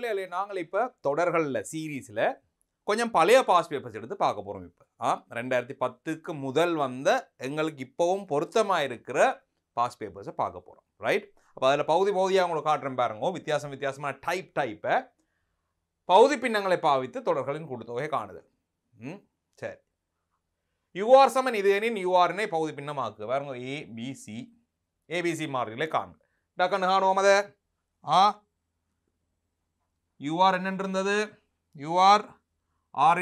பிள்ளைகளே நாங்கள் இப்போ தொடர்களில் சீரீஸில் கொஞ்சம் பழைய பாஸ் பேப்பர்ஸ் எடுத்து பார்க்க போகிறோம் இப்போ ஆ ரெண்டாயிரத்தி பத்துக்கு முதல் வந்த எங்களுக்கு இப்போவும் பொருத்தமாக இருக்கிற பாஸ் பேப்பர்ஸை பார்க்க போகிறோம் ரைட் அப்போ அதில் பகுதி பகுதியாக உங்களுக்கு காட்டுறேன் பாருங்க வித்தியாசம் வித்தியாசமான டைப் டைப்பை பகுதி பின்னங்களை பாவித்து தொடர்களின் கூட்டுத்தொகை காணுது ம் சரி யுஆர் சமன் இது ஏனின் யூஆர்னே பகுதி பின்னமாக்கு பாருங்க ஏபிசி ஏபிசி மாறிகளை காணுங்க டக்கன்னு காணுவோம் அதை ஆ யூஆர் என்னென்று இருந்தது யூஆர் ஆர்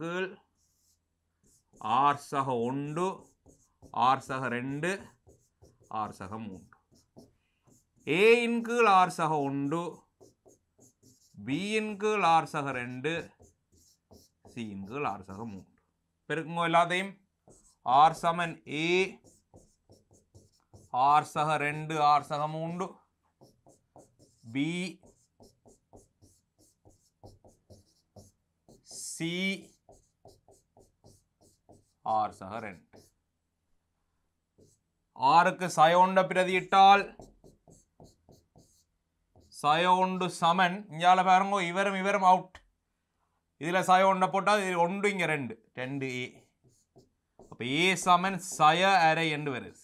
கீழ் ஆர் சக ஒன்று ஆர் சக ரெண்டு ஆர் சக மூன்று ஆர் கீழ் ஆர் சக ஒன்று ஆர் சக ரெண்டு ஆர் சக மூன்று ஏ இன் கீழ் ஆர் சக ஒன்று பி இன் கீழ் ஆர் சக ரெண்டு சி இன் கீழ் ஆர் சக மூன்று பெருக்குங்க எல்லாத்தையும் ஆர் சமன் ஏ ஆர் சக ரெண்டு ஆர் சக மூன்று பி சி ஆர் சக ரெண்டு ஆறுக்கு சயோண்ட பிரதியிட்டால் சயோண்டு சமன் இங்கால பாருங்க இவரும் இவரும் அவுட் இதில் சயோண்ட போட்டால் இது ஒன்று இங்கே ரெண்டு ரெண்டு ஏ அப்போ ஏ சமன் சய அரை என்று வருது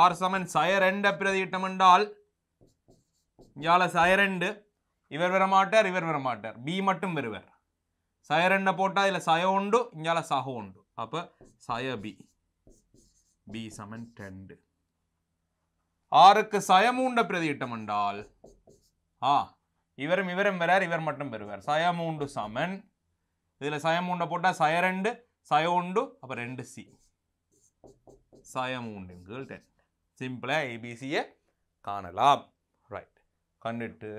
R சமன் சயர் எண்டு பிரதியிட்டம் என்றால் இங்கால சயர் எண்டு இவர் வரமாட்டார் இவர் வரமாட்டார் B மட்டும் வெறுவர் சயர் எண்ட போட்டால் இல்லை சய உண்டு இங்கால சக உண்டு அப்போ சய பி பி சமன் டெண்டு ஆறுக்கு சயமூண்ட பிரதியிட்டம் என்றால் ஆ இவரும் இவரும் வரார் இவர் மட்டும் பெறுவார் சயமூண்டு சமன் இதில் சயமூண்ட போட்டால் சய ரெண்டு சய உண்டு அப்போ ரெண்டு சி சயமூண்டு டென் சிம்பிளாக ஏபிசியை காணலாம் ரைட் கண்டுட்டு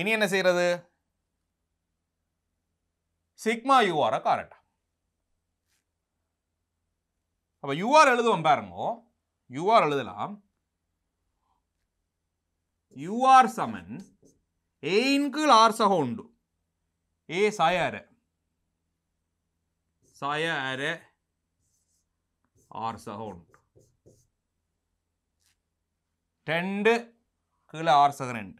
இனி என்ன செய்கிறது சிக்மா யூஆரை காரட்டா அப்போ யூஆர் எழுதுவோம் பாருங்க யூஆர் எழுதலாம் யூஆர் சமன் ஏன்கீழ் ஆர் சக உண்டு ஏ சாய அர சாய அரே ஆர் சக உண்டு ரெண்டு கீழே ஆறு சதுரம் ரெண்டு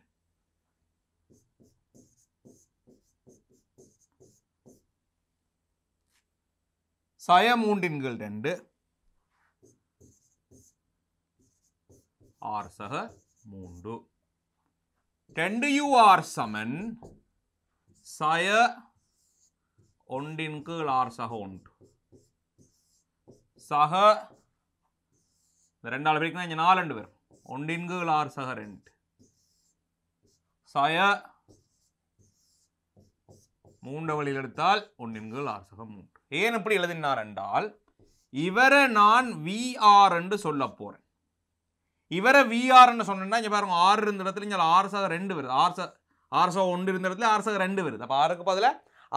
சய மூன்றின் கீழ் ரெண்டு ஆர் சக மூன்று ரெண்டு யூ ஆர் சமன் சய ஒன்றின் கீழ் ஆர் சக ஒன்று சக இந்த ரெண்டு ஆள் பிரிக்கணும் நாலு ரெண்டு பேரும் ஒன்றின்கு ஆர் சகரெண்ட் சய மூன்ற வழியில் எடுத்தால் ஒன்றின்கு ஆர் சகம் மூன்று ஏன் இப்படி எழுதினார் என்றால் இவரை நான் விஆர் என்று சொல்ல போகிறேன் இவரை என்று சொன்னேன்னா இங்கே பாருங்க ஆறு இருந்த இடத்துல இங்கே ஆறு சக ரெண்டு வருது ஆறு ச ஆறு சக ஒன்று இருந்த இடத்துல ஆறு சக ரெண்டு வருது அப்போ ஆறுக்கு பதில்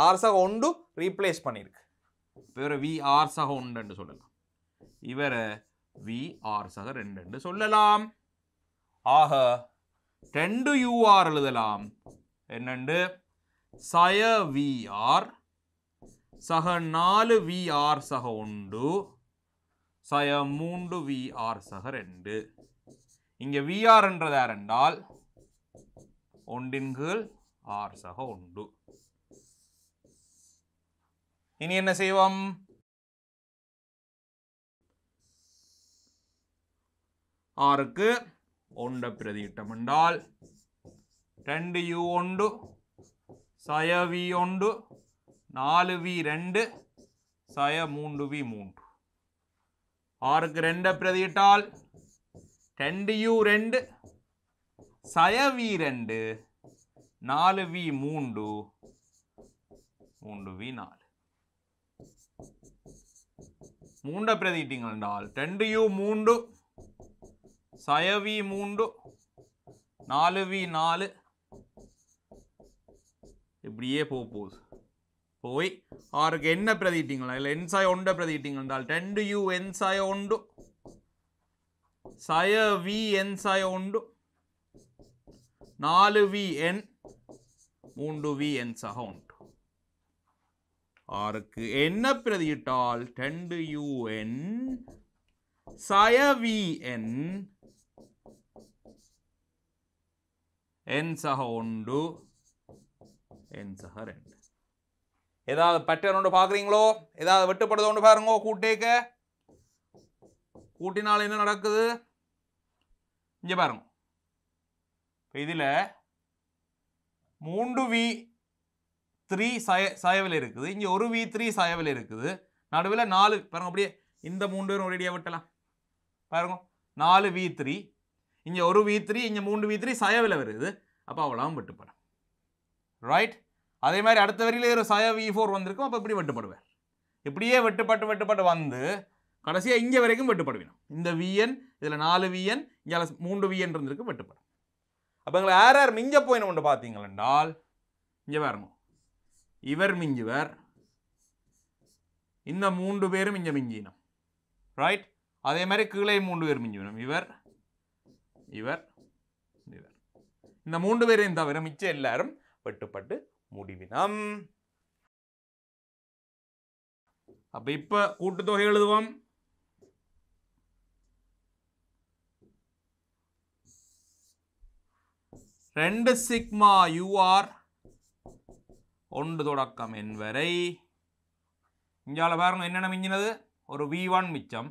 ஆறு சக ஒன்று ரீப்ளேஸ் பண்ணியிருக்கு இவரை விஆர் சக ஒன்று சொல்லலாம் இவரை வி ஆர் சக ரெண்டு என்று சொல்லலாம் ஆக ரெண்டு யூஆர் எழுதலாம் என்னண்டு சய விஆர் சக நாலு விஆர் சக 1 சய மூன்று விஆர் சக ரெண்டு இங்கே விஆர் என்றது யார் என்றால் ஒன்றின் கீழ் ஆர் சக 1 இனி என்ன செய்வம் ആർക്ക് ഒണ്ട പ്രതിയിട്ടമുണ്ടാൽ രണ്ട് യു ഉണ്ട് സയ വി ഉണ്ട് നാല് വി രണ്ട് സയ മൂണ്ട് വി മൂണ്ട് ആർക്ക് രണ്ട് പ്രതിയിട്ടാൽ രണ്ട് യു രണ്ട് സയ വി രണ്ട് നാല് വി മൂണ്ടു മൂണ്ട് വി നാല് மூண்ட பிரதிட்டிங்கள் ரெண்டு யூ மூண்டு సయవి நாலு வி நாலு இப்படியே போக போகுது போய் ஆருக்கு என்ன பிரதிட்டீங்களா இல்லை என் சாய் பிரதிட்டீங்க என்றால் ரெண்டு யூ என்சாய ஒன்று சய வி என்சாய ஒன்று நாலு வி என் மூன்று வி என்சாக ஒன்று ஆருக்கு என்ன பிரதிட்டால் ரெண்டு யூ என் சய வி என் ಎನ್ ಸಹ ஒன்று என் சக ரெண்டு ஏதாவது பேட்டர்ன் ஒன்று பார்க்குறீங்களோ ஏதாவது வெட்டுப்படுது ஒன்று பாருங்க கூட்டேக்க கூட்டினால் என்ன நடக்குது இங்கே பாருங்க இப்போ இதில் மூன்று வி த்ரீ சய சாயவில் இருக்குது இங்கே ஒரு வி த்ரீ சாயவில் இருக்குது நடுவில் நாலு பாருங்க அப்படியே இந்த மூன்று பேரும் ஒரேடியாக வெட்டலாம் பாருங்க நாலு வி த்ரீ இங்கே ஒரு வி த்ரீ இங்கே மூன்று வி த்ரீ சயவில் வருது அப்போ அவ்வளோவும் வெட்டுப்படும் ரைட் அதே மாதிரி அடுத்த வரியிலே ஒரு சய வி ஃபோர் வந்திருக்கும் அப்போ இப்படி வெட்டுப்படுவேன் இப்படியே வெட்டுப்பட்டு வெட்டுப்பட்டு வந்து கடைசியாக இங்கே வரைக்கும் வெட்டுப்படுவினோம் இந்த விஎன் இதில் நாலு விஎன் இங்கே மூன்று விஎன் இருந்திருக்கு வெட்டுப்படும் அப்போ எங்களை யார் யார் மிஞ்ச போயின ஒன்று பார்த்தீங்களென்றால் இங்கே வரணும் இவர் மிஞ்சுவர் இந்த மூன்று பேரும் இங்கே மிஞ்சினோம் ரைட் அதே மாதிரி கீழே மூன்று பேர் மிஞ்சினோம் இவர் இவர் இவர் இந்த மூன்று பேரையும் தவிர மிச்சம் எல்லாரும் வெட்டுப்பட்டு முடிவினம் அப்ப இப்ப கூட்டுத்தொகை எழுதுவோம் ரெண்டு சிக்மா யூஆர் ஒன்று தொடக்கம் என்வரை இங்கால பாருங்க என்னென்ன மிஞ்சினது ஒரு வி ஒன் மிச்சம்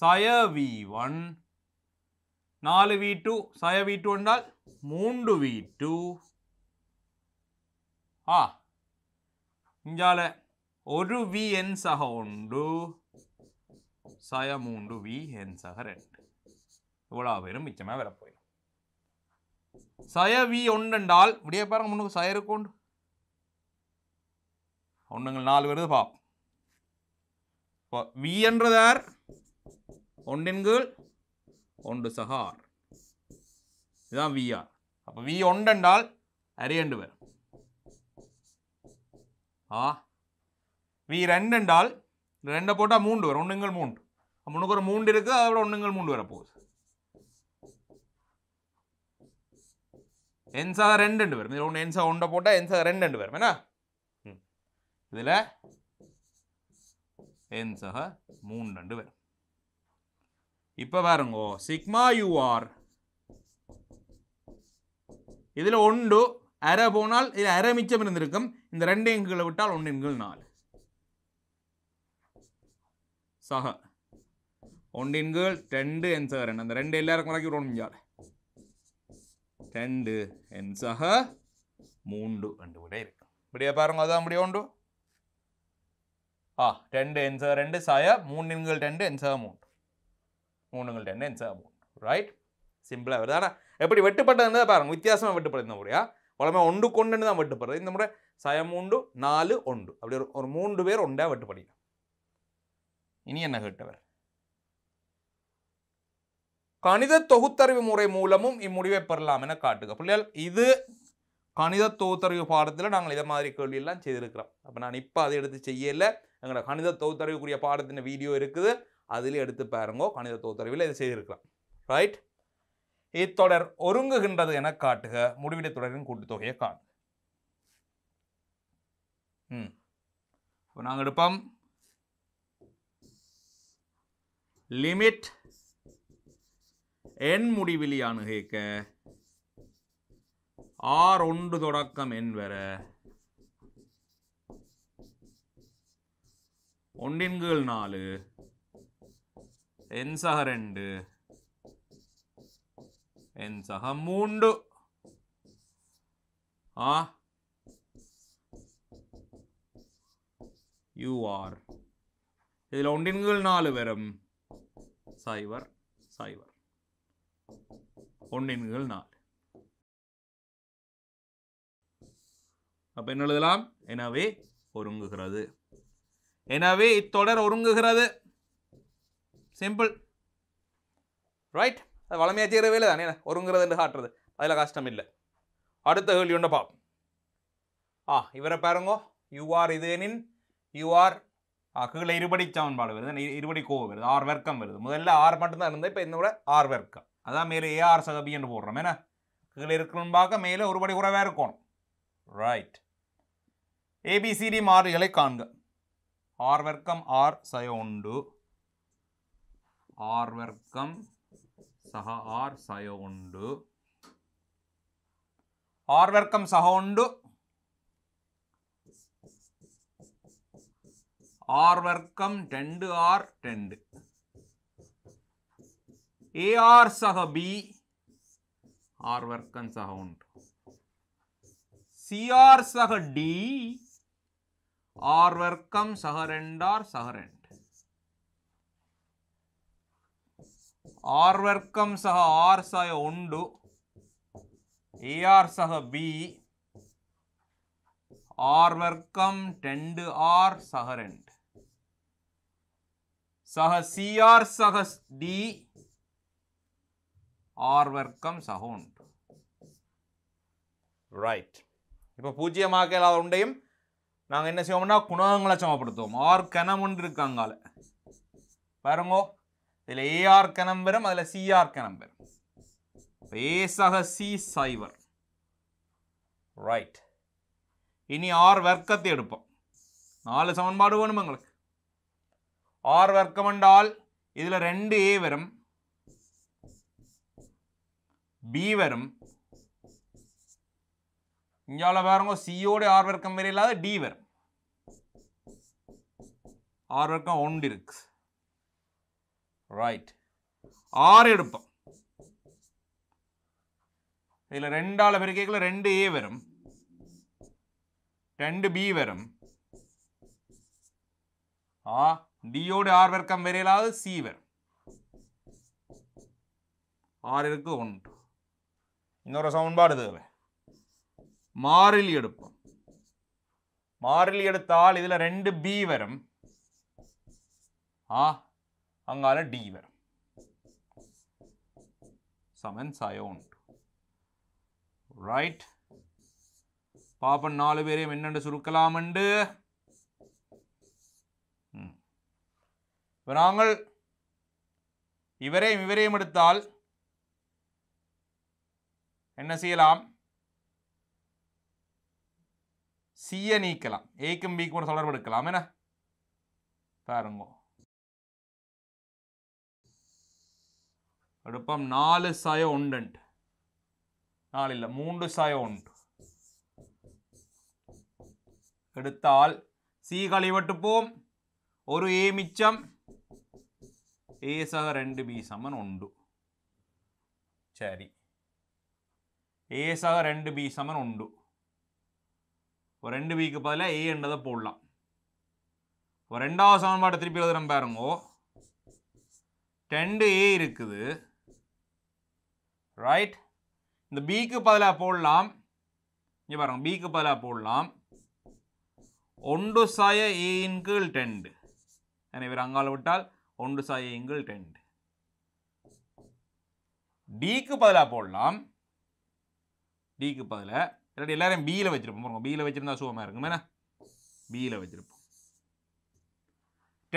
சய V one 4 V2 two V2 வண்டால் 3 V2 മൂണ്ട് 1 ടു ആ ഇഞ്ചാല് ഒരു വി എൻ സഹ ഉണ്ടു സയ മൂണ്ട് വി എൻ സഹ மிச்சமாக வர சய வி ஒன்றுண்டால் இப்படியே பாருங்க முன்னுக்கு சய இருக்கும் ஒன்றுங்கள் நாலு வருது பாப் இப்போ என்றுதார் யார் ஒன்று சஹார் இதுதான் விஆர் அப்போ வி ஒன்று என்றால் அரியண்டு வரும் ஆ வி ரெண்டு என்றால் ரெண்டை போட்டால் மூன்று வரும் ஒன்றுங்கள் மூன்று முன்னுக்கு ஒரு மூன்று இருக்குது அதோட ஒன்றுங்கள் மூன்று வர வரப்போகுது என்சா ரெண்டு ரெண்டு வரும் இதில் ஒன்று என்சா ஒன்றை போட்டால் என்சா ரெண்டு ரெண்டு வரும் என்ன இதில் என்சக மூணு ரெண்டு வரும் இப்போ பாருங்க சிக்மா யூஆர் இதில் ஒன்று அரை போனால் இதில் அரை மிச்சம் இருந்திருக்கும் இந்த ரெண்டு எங்குகளை விட்டால் ஒன்று எண்கள் நாலு சக ஒன்றின்கள் ரெண்டு என் சக ரெண்டு அந்த ரெண்டு எல்லாருக்கும் வரைக்கும் ஒரு ஒன்றிஞ்சால் ரெண்டு என் சக மூன்று ரெண்டு விட இருக்கும் இப்படியா பாருங்க அதான் அப்படியே ஒன்று ஆ ரெண்டு என் சக ரெண்டு சாய மூன்று எண்கள் ரெண்டு என் சக மூன்று மூணுங்கள்ட்ட என்ன என்ஸ் ஆகும் ரைட் சிம்பிளாக வருது ஆனால் எப்படி வெட்டுப்பட்டது தான் பாருங்கள் வித்தியாசமாக வெட்டுப்படுது இந்த முறையா வளமே ஒன்று கொண்டுன்னு தான் வெட்டுப்படுறது இந்த முறை சயம் உண்டு நாலு ஒன்று அப்படி ஒரு ஒரு மூன்று பேர் ஒன்றா வெட்டுப்படிக்கலாம் இனி என்ன கேட்டவர் கணித தொகுத்தறிவு முறை மூலமும் இம்முடிவை பெறலாம் என காட்டுங்க பிள்ளைகள் இது கணித தொகுத்தறிவு பாடத்தில் நாங்கள் இதை மாதிரி கேள்வியெல்லாம் செய்திருக்கிறோம் அப்போ நான் இப்போ அதை எடுத்து செய்யலை எங்களோட கணித தொகுத்தறிவுக்குரிய பாடத்தின் வீடியோ இருக்குது அதிலே எடுத்து பாருங்கோ கணித தொகுத்தறிவில் இதை செய்திருக்கலாம் ரைட் இத்தொடர் ஒருங்குகின்றது என காட்டுக முடிவிட தொடரின் கூட்டுத்தொகையை காணு ம் நாங்கள் எடுப்போம் லிமிட் எண் முடிவிலி அணுகைக்க ஆர் ஒன்று தொடக்கம் என் வர ஒன்றின் கீழ் நாலு ఎన్ సహ రెండు ఎన్ సహ మూడు யூஆர் இதில் ஒன்றின்கள் நாலு வரும் சைவர் சைவர் ஒன்றின்கள் நாலு அப்போ என்ன எழுதலாம் எனவே ஒருங்குகிறது எனவே இத்தொடர் ஒருங்குகிறது சிம்பிள் ரைட் அது வளமையாக செய்கிற இல்லை தானே ஒருங்கிறது என்று காட்டுறது அதில் கஷ்டம் இல்லை அடுத்த கேள்வி ஒன்று ஆ இவரை பாருங்கோ யூஆர் இது எனின் யூஆர் கீழே இருபடி சமன்பாடு வருது இருபடி கோவம் வருது ஆறு வர்க்கம் வருது முதல்ல ஆறு மட்டும்தான் இருந்தது இப்போ இந்த கூட ஆறு வர்க்கம் அதான் மேலே ஏஆர் சகபின்னு போடுறோம் என்ன கீழே இருக்கணும் பார்க்க மேலே ஒருபடி குறைவாக இருக்கும் ரைட் ஏபிசிடி மாறுகளை காண்க ஆர் வர்க்கம் ஆர் சயோண்டு ఆర్వర్గం సహ ఆర్ సయోండు ఆర్వర్గం సహోండు ஆர்வர்க்கம் டெண்டு ஆர் டெண்டு ஏஆர் சக பி வர்க்கம் சக ஒன்று சிஆர் சக டி ஆர்வர்க்கம் சக ரெண்டார் சக ரெண்டு R ಸಹ ಆರ್ R ಉಂಡು ಎ AR ಸಹ B R ವರ್ಕಂ ಟೆಂಡ್ R ಸಹ ರೆಂಟ್ ಸಹ CR R D R R வர்க்கம் சக உண்டு ரைட் இப்போ பூஜ்ஜியமாக உண்டையும் நாங்கள் என்ன செய்வோம்னா குணகங்களை சமப்படுத்துவோம் ஆர் கணம் ஒன்று இருக்காங்கால இதில் ஏஆர் கணம் வரும் அதில் சிஆர் கணம் வரும் ஏ சக சி சைவர் ரைட் இனி ஆர் வர்க்கத்தை எடுப்போம் நாலு சமன்பாடு வேணும் உங்களுக்கு ஆர் வர்க்கம் என்றால் இதில் ரெண்டு ஏ வரும் பி வரும் இங்கால பாருங்க சியோட ஆர் வர்க்கம் வரையில்லாத டி வரும் ஆர் வர்க்கம் ஒன்று இருக்குது ரைட் ஆறு எடுப்போம் இதில் ரெண்டால் பெருக்கைக்குள்ள ரெண்டு ஏ வரும் ரெண்டு பி வரும் ஆ டியோடு ஆர் வர்க்கம் வரையிலாவது சி வரும் ஆறு இருக்கு ஒன்று இன்னொரு சவுன்பாடு தேவை மாறிலி எடுப்போம் மாறிலி எடுத்தால் இதில் ரெண்டு பி வரும் ஆ அங்கால D வரும் சமன்ஸ் அயோன்ட் ரைட் பாப்பன் நாலு பேரையும் என்னென்று சுருக்கலாமண்டு இப்போ நாங்கள் இவரையும் இவரையும் எடுத்தால் என்ன செய்யலாம் சியை நீக்கலாம் ஏக்கும் பிக்கும் கூட தொடர்பு எடுக்கலாம் என்ன பாருங்க എളുപ്പം നാല് സായ ഉണ്ട് നാലില്ല മൂന്ന് സായ ഉണ്ട് എടുത്താൽ സി കളിവട്ട് പോവും ഒരു എ മിച്ചം എ സഹ രണ്ട് ബി സമൻ ഉണ്ട് ശരി എ സഹ രണ്ട് ബി സമൻ ഉണ്ട് ரெண்டு பிக்கு பதிலாக ஏன்றதை போடலாம் ரெண்டாவது சமன்பாடு திருப்பி எழுதுகிறோம் பாருங்க ரெண்டு ஏ இருக்குது ரைட் இந்த பிக்கு பதிலாக போடலாம் இங்கே பாருங்கள் பிக்கு பதிலாக போடலாம் ஒன்று சாய ஏயின் கீழ் டெண்டு எனவே அங்கால விட்டால் ஒன்று சாய இங்கிள் டெண்டு டிக்கு பதிலாக போடலாம் டிக்கு பதிலாக இல்லாட்டி எல்லாரையும் பியில் வச்சுருப்போம் பாருங்க பியில் வச்சுருந்தா சுகமாக இருக்கும் என்ன பியில் வச்சுருப்போம்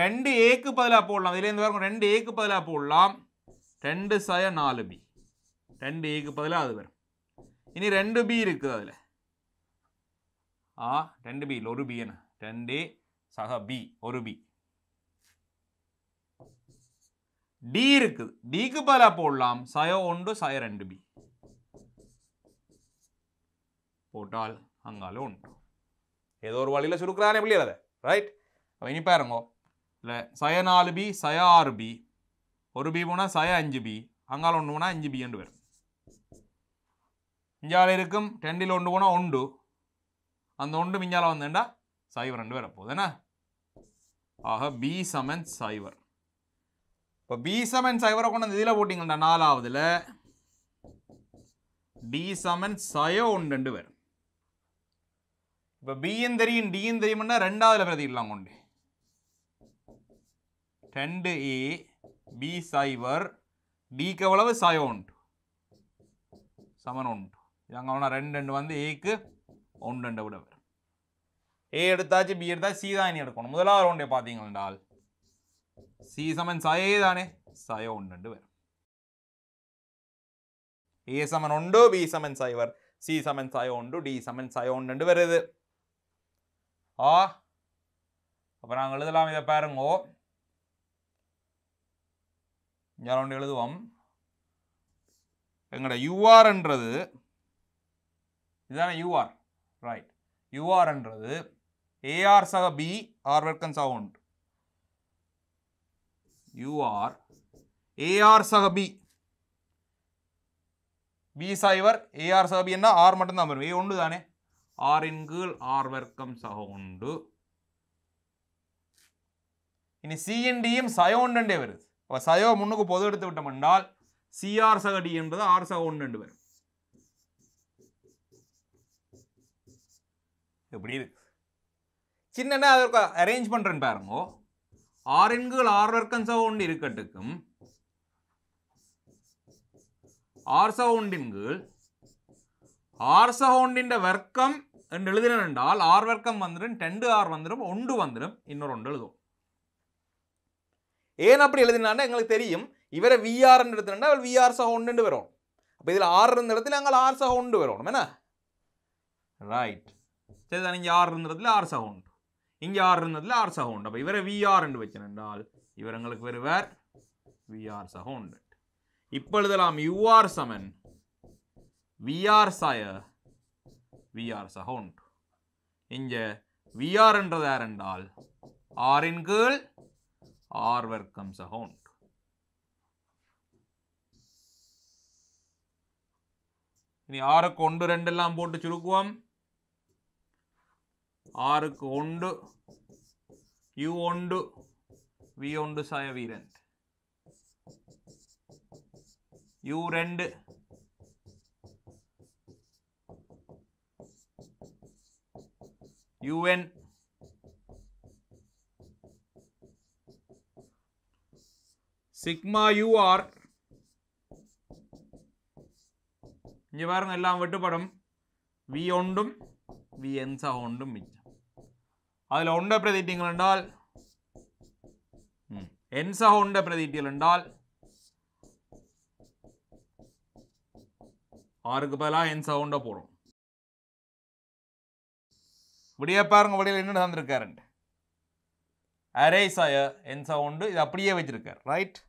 ரெண்டு ஏக்கு பதிலாக போடலாம் இதுலேருந்து வரும் ரெண்டு ஏக்கு பதிலாக போடலாம் ரெண்டு சாய நாலு பி ரெண்டு ஏக்கு பதிலாக அது வரும் இனி ரெண்டு பி இருக்குது அதில் ஆ ரெண்டு பி இல்லை ஒரு பி என்ன ரெண்டு சக பி ஒரு பி டி இருக்குது டிக்கு பதிலாக போடலாம் சய ஒன்று சய ரெண்டு பி போட்டால் அங்காலும் ஒன்று ஏதோ ஒரு வழியில் சுருக்கிறானே பிள்ளைகள் அதை ரைட் இனி பாருங்க இல்லை சய நாலு பி சய ஆறு பி ஒரு பி போனால் சய அஞ்சு பி அங்காலும் ஒன்று போனால் அஞ்சு பி பின்னு வரும் இருக்கும் ஒன்று ടെൻഡിൽ உண்டு அந்த ഉണ്ട് അതുകൊണ്ട് മിഞ്ഞാല சைவர் ரெண்டு ഉണ്ട് വരെ என்ன ஆக பி சமன் சைவர் இப்போ பி சமன் சைவரை கொண்டு இதில் போட்டிங்கண்டா நாலாவதுல டி சமன் சயோ ஒன்று ரெண்டு பேர் இப்போ பியும் தெரியும் டியும் தெரியும்னா ரெண்டாவதுல பிரதிக்கலாம் கொண்டு ரெண்டு ஏ பி சைவர் டிக்கு எவ்வளவு சயோ ஒன்று சமன் ஒன்று இதாங்க ஒன்றா ரெண்டு ரெண்டு வந்து ஏக்கு ஒன்று ரெண்டை விட வரும் ஏ எடுத்தாச்சு பி எடுத்தாச்சு சி தான் இனி எடுக்கணும் முதலாவது ஒன்றை பார்த்தீங்கன்னால் சி சமன் சயே தானே சயோ ஒன்று ரெண்டு வரும் ஏ சமன் ஒன்று பி சமன் சைவர் சி சமன் சாயோ ஒன்று டி சமன் சாயோ ஒன்று ரெண்டு வருது ஆ அப்போ நாங்கள் எழுதலாம் இதை பாருங்கோ யாரோண்டு எழுதுவோம் எங்களோட யூஆர்ன்றது இதுதானே யூஆர் ரைட் யூஆர்ன்றது ஏஆர் சக பி ஆர் வெல்கன் சவுண்ட் யூஆர் ஏஆர் சக பி பி சாய்வர் ஏஆர் சக பி என்ன ஆர் மட்டும்தான் வரும் ஏ ஒன்று தானே ஆரின் கீழ் ஆர் வெர்க்கம் சக உண்டு இனி சிஎன்டியும் சயோண்டே வருது அப்போ சயோ முன்னுக்கு பொது எடுத்து விட்டோம் என்றால் சிஆர் சக டி என்பது ஆர் சக ஒன்று வரும் இப்படி சின்ன அதற்கு அரேஞ்ச் பண்ணுறேன்னு பாருங்க ஆர் ஆறு வர்க்கம் சவுண்ட் இருக்கட்டுக்கும் ஆர் சவுண்டின்கள் ஆர் சவுண்டின் வர்க்கம் என்று எழுதினேன் என்றால் ஆர் வர்க்கம் வந்துடும் டெண்டு ஆர் வந்துடும் ஒன்று வந்துடும் இன்னொரு ஒன்று எழுதும் ஏன் அப்படி எழுதினா எங்களுக்கு தெரியும் இவரை விஆர் எடுத்துனா அவள் விஆர் சவுண்டு வரும் அப்போ இதில் ஆறு இருந்த இடத்துல நாங்கள் ஆர் ஒன்று வரும் என்ன ரைட் சரிதான் இங்கே ஆறு இருந்ததுல ஆறு சக உண்டு இங்கே ஆறு இருந்ததுல ஆறு சக உண்டு அப்போ இவரை விஆர் என்று வச்சிருந்தால் இவர் எங்களுக்கு வருவார் விஆர் சவுண்ட் இப்போ எழுதலாம் யூஆர் சமன் விஆர் சாய விஆர் சக உண்டு இங்கே விஆர் என்றது யார் என்றால் ஆரின் கீழ் ஆர் வர்க்கம் சக உண்டு இனி ஆறுக்கு ஒன்று ரெண்டு எல்லாம் போட்டு சுருக்குவோம் ஆறுக்கு ஒன்று யு ஒன்று வி ஒன்று சாய வி ரெண்டு யு ரெண்டு யுஎன் சிக்மா யூஆர் ഇഞ്ചി പാരുന്ന എല്ലാം വെട്ടുപടം വി ഒണ്ടും വി എൻസ ഒണ്ടും മിച്ച அதில் உண்ட பிரதிட்டீங்கள் என்றால் என் சக உண்ட என்றால் ஆறுக்கு பதிலாக என் சவுண்டை போடும் விடிய பாருங்க வழியில் என்ன நடந்திருக்காருன்ட்டு அரே சாய என் சவுண்டு இது அப்படியே வச்சிருக்கார் ரைட்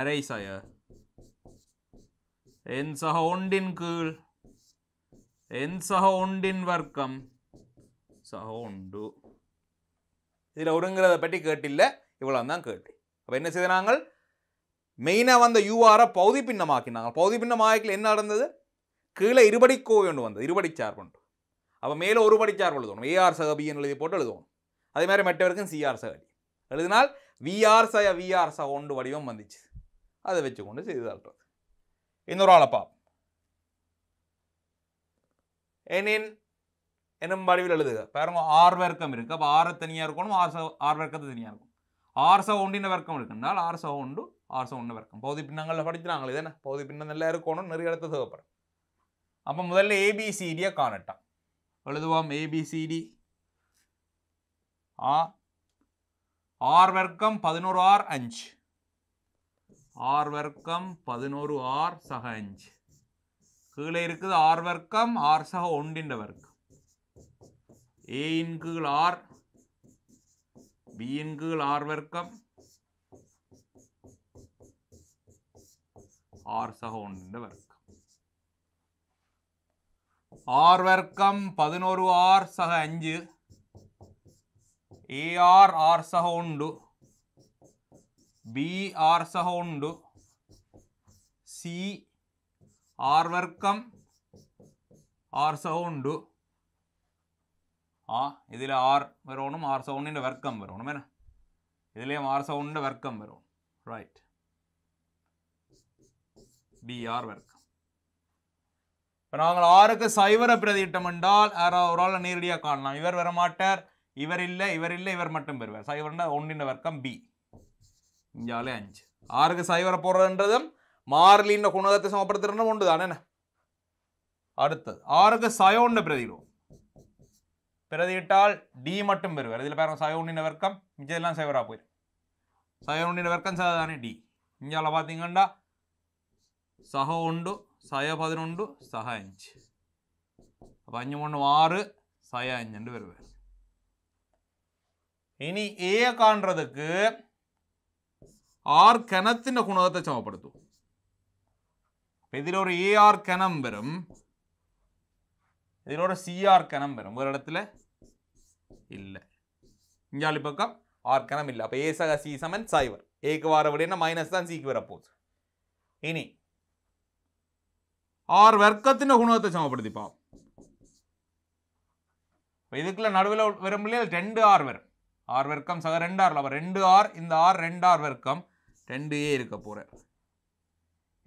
அரே சாய என் ஒன்றின் கீழ் என் സഹ ഉണ്ടിൻ വർക്കം സഹ ഉണ്ടു இதில் ஒருங்கிறத பற்றி கேட்டில்ல இவ்வளோ தான் கேட்டு அப்போ என்ன செய்தாங்க மெயினாக வந்த யூஆரை பகுதி பின்னமாக்கினாங்க பௌதி பின்னமாக்கில் என்ன நடந்தது கீழே இருபடி கோவை ஒன்று வந்தது இருபடி சார்பு ஒன்று அப்போ மேலே ஒருபடி சார்பு எழுதணும் ஏஆர் சகபின்னு எழுதி போட்டு எழுதுவோம் அதே மாதிரி சிஆர் சகடி எழுதினால் விஆர் சய விஆர் சக ஒன்று வடிவம் வந்துச்சு அதை வச்சு கொண்டு செய்து தள்ளுறது இன்னொரு ஆளை பார்ப்போம் ஏனேன் எனும் வடிவில் எழுதுக பாருங்க ஆர் வர்க்கம் இருக்குது அப்போ ஆறு தனியாக இருக்கணும் ஆர் ஆர் வர்க்கத்தை தனியாக இருக்கும் ஆர் ஒன்றின வர்க்கம் இருக்குன்றால் ஆர் ஒன்று ஆர் ஒன்று வர்க்கம் பௌதி பின்னங்களில் படிக்கிறாங்களே தானே பகுதி பின்னம் நல்லா இருக்கணும் நிறைய இடத்த தேவைப்படும் அப்போ முதல்ல ஏபிசிடியை காணட்டும் எழுதுவோம் ஏபிசிடி ஆ ஆர் வர்க்கம் பதினோரு ஆர் அஞ்சு ஆர் வர்க்கம் பதினோரு ஆர் சக அஞ்சு கீழே இருக்குது ஆர் வர்க்கம் ஆர் சக ஒன்றின் வர்க்கம் ஏயின் கீழ் ஆர் பியின் கீழ் ஆர் வர்க்கம் ஆர் சக ஒன்றின் வர்க்கம் ஆர் வர்க்கம் பதினோரு ஆர் சக அஞ்சு ஏஆர் ஆர் சக ஒன்று பி ஆர் சக ஒன்று சி R வர்க்கம் ஆர் சவுண்டு இதில் R ആർ R சவுண்டு இந்த வர்க்கம் വരോണം என்ன ഇതിലെയും R சவுண்டு வர்க்கம் வரும் right பி ஆர் வர்க்கம் இப்போ நாங்கள் ஆறுக்கு சைவர பிரதியிட்டம் என்றால் ஒரு ஆளை நேரடியாக காணலாம் இவர் வர மாட்டார் இவர் இல்லை இவர் இல்லை இவர் மட்டும் பெறுவார் சைவர்னா ஒன்றின் வர்க்கம் பி இஞ்சாலே அஞ்சு ஆறுக்கு சைவர போடுறதுன்றதும் மார்லின்ற குணகத்தை சமப்படுத்துறன்னு உண்டு தானே அடுத்தது ஆறுக்கு சயோன்னு பிரதியிடுவோம் பிரதியிட்டால் டி மட்டும் பெறுவார் இதில் பாருங்க சயோனின் வர்க்கம் மிச்சதெல்லாம் சைவராக போயிடும் சயோனின் வர்க்கம் சதானே டி இங்கால பார்த்தீங்கன்னா சக ஒன்று சய பதினொன்று சக அஞ்சு അപ്പം അഞ്ച് മൂന്ന് ആറ് സയ അഞ്ചുണ്ട് വരുവ ഇനി എ കാണുന്നതൊക്കെ ആർ കനത്തിൻ്റെ ഗുണകത്തെ ചമപ്പെടുത്തും இப்போ இதில் ஒரு ஏஆர் கணம் வரும் இதில் ஒரு சிஆர் கணம் வரும் ஒரு இடத்துல இல்லை இஞ்சாலி பக்கம் ஆர் கணம் இல்லை அப்போ ஏ சக சி சமன் சாய்வர் ஏக்கு வார விடையினா மைனஸ் தான் சிக்கு வரப்போகுது இனி ஆர் வர்க்கத்தின் குணத்தை சமப்படுத்திப்பா இதுக்குள்ள நடுவில் வரும் இல்லையா ரெண்டு ஆர் வரும் ஆர் வர்க்கம் சக ரெண்டு ஆர் அப்போ ரெண்டு ஆர் இந்த ஆர் ரெண்டு ஆர் வர்க்கம் ரெண்டு ஏ இருக்க போகிற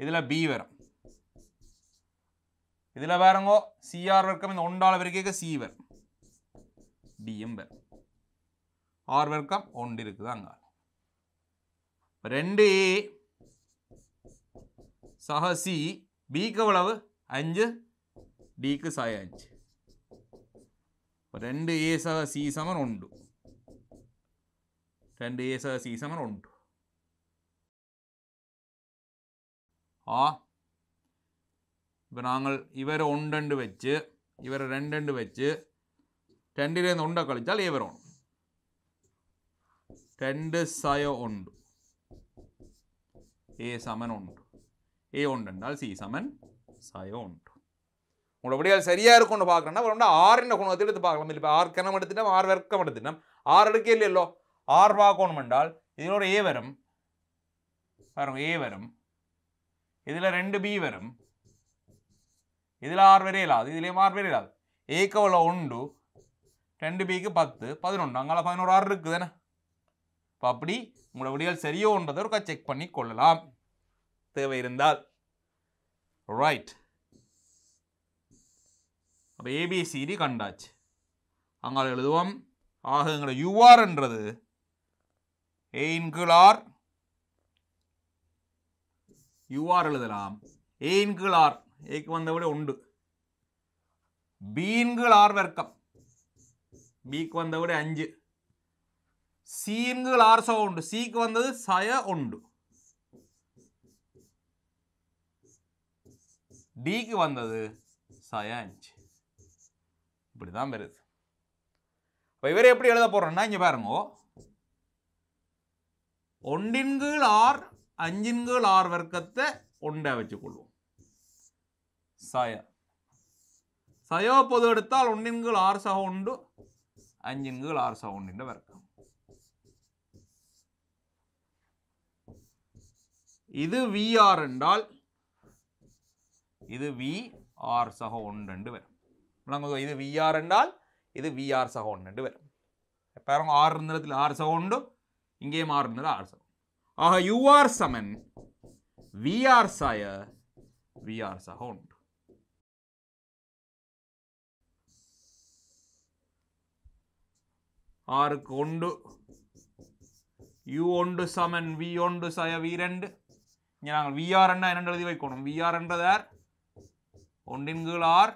இதில் பி வரும் இதில் வேறங்கோ சிஆர் வர்க்கம் இந்த ஒன்றால் பெருக்கேக்க சி வர் டிஎம் வர் ஆர் வர்க்கம் ஒன்று இருக்குது அங்கே ரெண்டு ஏ சக சி பிக்கு எவ்வளவு அஞ்சு டிக்கு சாய அஞ்சு ரெண்டு ஏ சக சி சமன் ஒன்று ரெண்டு ஏ சக சி சமன் ஒன்று ஆ இப்போ நாங்கள் இவரை ஒன்றண்டு வச்சு இவரை ரெண்டண்டு வச்சு ரெண்டிலேருந்து ஒன்றை கழித்தால் இவரும் ரெண்டு சய ஒன்று ஏ சமன் ஒன்று ஏ ஒன்று என்றால் சி சமன் சய ஒன்று உங்களோட விடையால் சரியாக இருக்கும்னு பார்க்குறேன்னா ஒரு ஆறின குணத்தை எடுத்து பார்க்கலாம் இல்லை இப்போ ஆறு கணம் எடுத்துட்டோம் ஆறு வர்க்கம் எடுத்துட்டோம் ஆறு எடுக்கே இல்லையோ ஆறு பார்க்கணும் என்றால் இதனோட ஏ வரும் பாருங்க ஏ வரும் இதில் ரெண்டு பி வரும் இதில் ஆறு பேரே இல்லாது இதுலேயும் ஆறு பேர் இல்லாது ஏக்கவில் ஒன்று ரெண்டு பிக்கு பத்து பதினொன்று அங்கே பதினோரு ஆறு இருக்குது தானே இப்போ அப்படி உங்களோட விடியல் சரியோன்றதை ஒரு செக் பண்ணி கொள்ளலாம் தேவை இருந்தால் ரைட் அப்போ ஏபிசிடி கண்டாச்சு அங்கே எழுதுவோம் ஆக எங்களோட யுஆர்ன்றது ஏ இன்குலார் யுஆர் எழுதலாம் ஏ ஆர் എക്ക് വന്നവിടെ ഉണ്ട് ബീൻകൾ ആർ വർക്കം ബിക്ക് വന്നവിടെ അഞ്ച് സീൻകൾ ആർ C ഉണ്ട് R വന്നത് സയ ഉണ്ട് இக்கு வந்தது சயாஞ்ச் இப்படி தான் வருது இப்போ இவரை எப்படி எழுத நான் இங்கு பேருங்கோ ஒன்றின்கீழ் ஆர் அஞ்சின்கீழ் ஆர் வர்க்கத்தை ஒண்டை வச்சுக்கொள்வோம் സയ സയോ പൊതു എടുത്താൽ ഒന്നിൻകൾ ആർ സൗണ്ട് അഞ്ചിൻകൾ ആർ സൗണ്ടിന്റെ വർക്കം இது விஆர் என்றால் இது விஆர் சக ஒன்று ரெண்டு வரும் விளங்குதோ இது விஆர் என்றால் இது விஆர் சக ஒன்று ரெண்டு வரும் பாருங்க ஆறு இருந்ததில் ஆறு சக ஒன்று இங்கேயும் ஆறு இருந்தது ஆறு சக ஆக யூஆர் சமன் விஆர் சாய விஆர் சக ஒன்று ஆறுக்கு ஒன்று யூ ஒன்று சமன் வி ஒன்று சய வீரண்டு இங்கே நாங்கள் விஆர் என்ன என்னென்று எழுதி வைக்கணும் விஆர் என்றதார் ஒன்றின் கீழ் ஆர்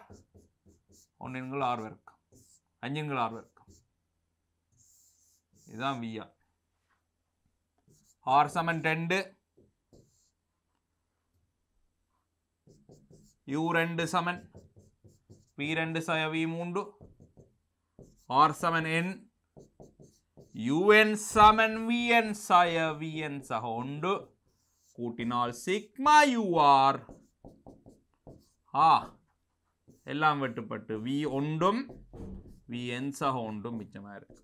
ஒன்றின் கீழ் ஆர் வர்க்கம் அஞ்சின் கீழ் ஆர் வர்க்கம் இதுதான் விஆர் ஆர் சமன் ரெண்டு யூ ரெண்டு சமன் பி ரெண்டு சய வி மூன்று ஆர் சமன் என் un සමන් vn සය vn සහ ඔන්ඩ கூட்டினால் sigma ur ஆ எல்லாம் வெட்டுப்பட்டு v ஒன்றும் vn சக ஒன்றும் மிச்சமாக இருக்கு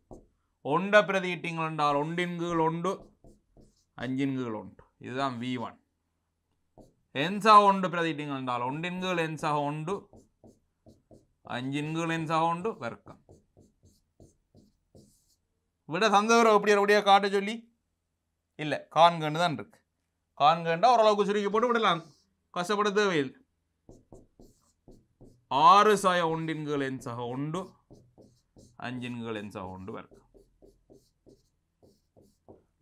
ஒண்ட பிரதியிட்டீங்கள் என்றால் ஒன்றின்குகள் ஒன்று அஞ்சின்குகள் ஒன்று இதுதான் வி ஒன் என் சக ஒன்று பிரதியிட்டீங்கள் என்றால் ஒன்றின்குகள் என் சக ஒன்று அஞ்சின்குகள் என் சக ஒன்று வர்க்கம் விட தந்தவரை எப்படி அப்படியே காட்ட சொல்லி இல்லை கான்கண்டு தான் இருக்கு கான்கண்டா ஓரளவுக்கு சுருக்கி போட்டு விடலாம் கஷ்டப்பட தேவையில்லை ஆறு சாய ஒன்றின்கள் என் சக உண்டு அஞ்சின்கள் என் சக உண்டு வர்க்கம்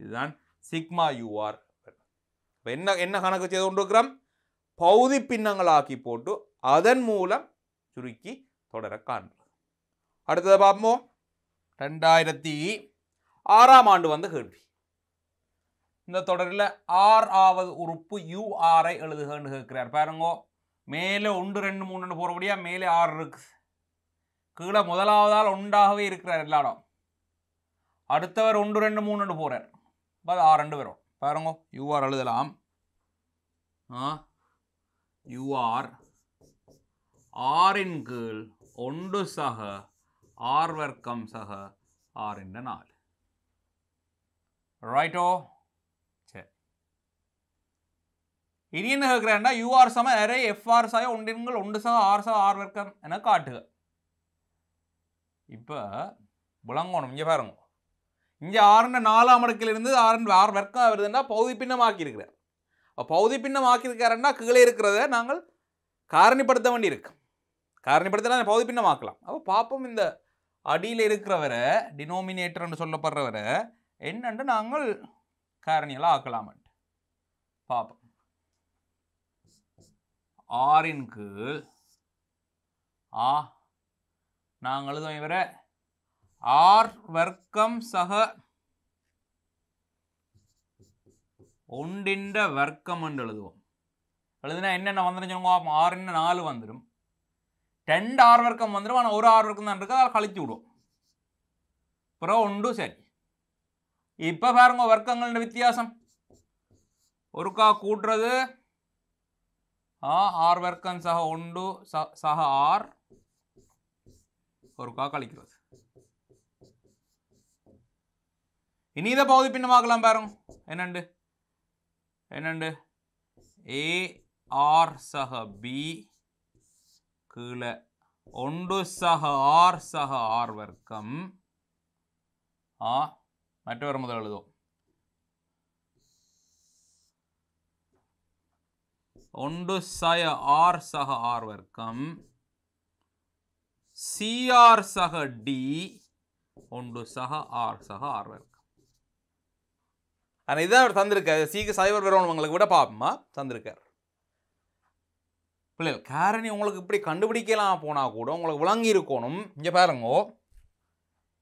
இதுதான் சிக்மா யூஆர் என்ன என்ன கணக்கு செய்து கொண்டிருக்கிறோம் பௌதி பின்னங்களாக்கி போட்டு அதன் மூலம் சுருக்கி தொடர காண்போம் அடுத்ததை பார்ப்போம் ரெண்டாயிரத்தி ஆறாம் ஆண்டு வந்த கேள்வி இந்த தொடரில் ஆர் ஆவது உறுப்பு ஆரை எழுதுகன்னு கேட்கிறார் பாருங்கோ மேலே ஒன்று ரெண்டு மூணுன்னு போகிறபடியாக மேலே ஆறு இருக்கு கீழே முதலாவதால் ஒன்றாகவே இருக்கிறார் எல்லா இடம் அடுத்தவர் ஒன்று ரெண்டு மூணுன்னு போகிறார் அது ஆறு ரெண்டு வரும் பாருங்கோ யூஆர் எழுதலாம் ஆ யூஆர் ஆறின் கீழ் ஒன்று சக ஆர் வர்க்கம் சக ஆறு என்ற நாலு ரைட்டோ சரி இனி என்ன கேட்குறேன்னா யூஆர் சம அரே எஃப்ஆர் சாய ஒன்றின்கள் ஒன்று சக ஆர் சக ஆர் வர்க்கம் என காட்டுக இப்போ விளங்கணும் இங்கே பாருங்க இங்கே ஆறுன்ற நாலாம் அடுக்கிலிருந்து ஆறு ஆறு வர்க்கம் வருதுன்னா பௌதி பின்னமாக்கி அப்போ பௌதி பின்னம் இருக்காருன்னா கீழே இருக்கிறத நாங்கள் காரணிப்படுத்த வேண்டியிருக்கு காரணிப்படுத்தினா பௌதி பின்னமாக்கலாம் அப்போ பார்ப்போம் இந்த அடியில் இருக்கிறவரை டினோமினேட்டர்னு சொல்லப்படுறவரை என்னண்டு நாங்கள் காரணியெல்லாம் ஆக்கலாமன்ட்டு பார்ப்போம் ஆரின் கீழ் ஆ நாங்கள் எழுதுவோம் இவரை ஆர் வர்க்கம் சக ஒன்றின்ற வர்க்கம் என்று எழுதுவோம் எழுதுனா என்னென்ன வந்துருச்சோங்க ஆறுன்னு நாலு வந்துடும் ரெண்டு ஆறு வர்க்கம் வந்துடும் ஆனால் ஒரு ஆறு வர்க்கம் தான் இருக்குது அதை கழிச்சு விடுவோம் அப்புறம் ஒன்று சரி இப்போ பாருங்க வர்க்கங்களின் வித்தியாசம் ஒருக்கா கூட்டுறது ஆ ஆர் வர்க்கம் சக ஒன்று சக ஆர் ஒருக்கா கழிக்கிறது இனி இதை பகுதி பின்னமாக்கலாம் பாருங்க என்னண்டு என்னண்டு ஏ ஆர் சக பி கீழே ஒன்று சக ஆர் சக ஆர் வர்க்கம் ஆ மற்றவர் முதல் മുതൽ എഴുതും ஒன்று சய ஆர் சக ஆர் வர்க்கம் சிஆர் சக டி ஒன்று சக ஆர் சக ஆர் வர்க்கம் ஆனால் இதான் அவர் தந்திருக்கார் சீக்கு சைவர் வரணும் உங்களுக்கு விட பார்ப்போம்மா தந்திருக்கார் பிள்ளைகள் காரணி உங்களுக்கு இப்படி கண்டுபிடிக்கலாம் போனால் கூட உங்களுக்கு விளங்கி இருக்கணும் இங்கே பாருங்கோ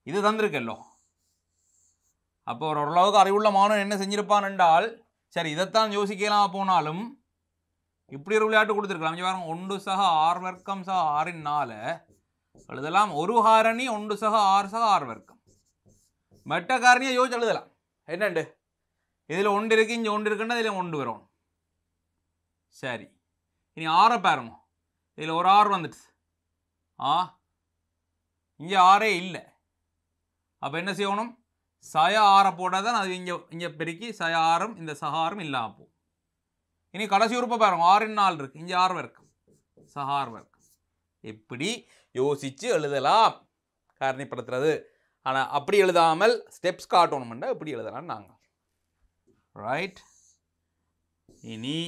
இது தந்திருக்கல்லோ அப்போ ஒரு ஓரளவுக்கு அறிவுள்ள மாணவன் என்ன செஞ்சிருப்பான் என்றால் சரி இதைத்தான் யோசிக்கலாம் போனாலும் இப்படி ஒரு விளையாட்டு கொடுத்துருக்கலாம் ஒன்று சக ஆர் வர்க்கம் சக ஆறின் நாலு எழுதலாம் ஒரு ஹாரணி ஒன்று சக ஆறு சக ஆர் வர்க்கம் மெட்ட காரணியை யோசிச்சு எழுதலாம் என்னண்டு இதில் ஒன்று இருக்குது இங்கே ஒன்று இருக்குன்னா இதில் ஒன்று வரும் சரி இனி ஆறை பாருங்க இதில் ஒரு ஆறு வந்துடுச்சு ஆ இங்கே ஆறே இல்லை அப்போ என்ன செய்யணும் சய ஆற போட்டால் தான் அது இங்கே இங்கே பெருக்கி சய ஆறும் இந்த சஹாரம் இல்லாமல் போகும் இனி கடைசி உறுப்பை பாருங்கள் ஆறின் நாள் இருக்குது இங்கே ஆறு இருக்குது சஹார்வம் இருக்குது இப்படி யோசித்து எழுதலாம் காரணிப்படுத்துறது ஆனால் அப்படி எழுதாமல் ஸ்டெப்ஸ் காட்டணும்னா இப்படி எழுதலாம் நாங்கள் ரைட் இனி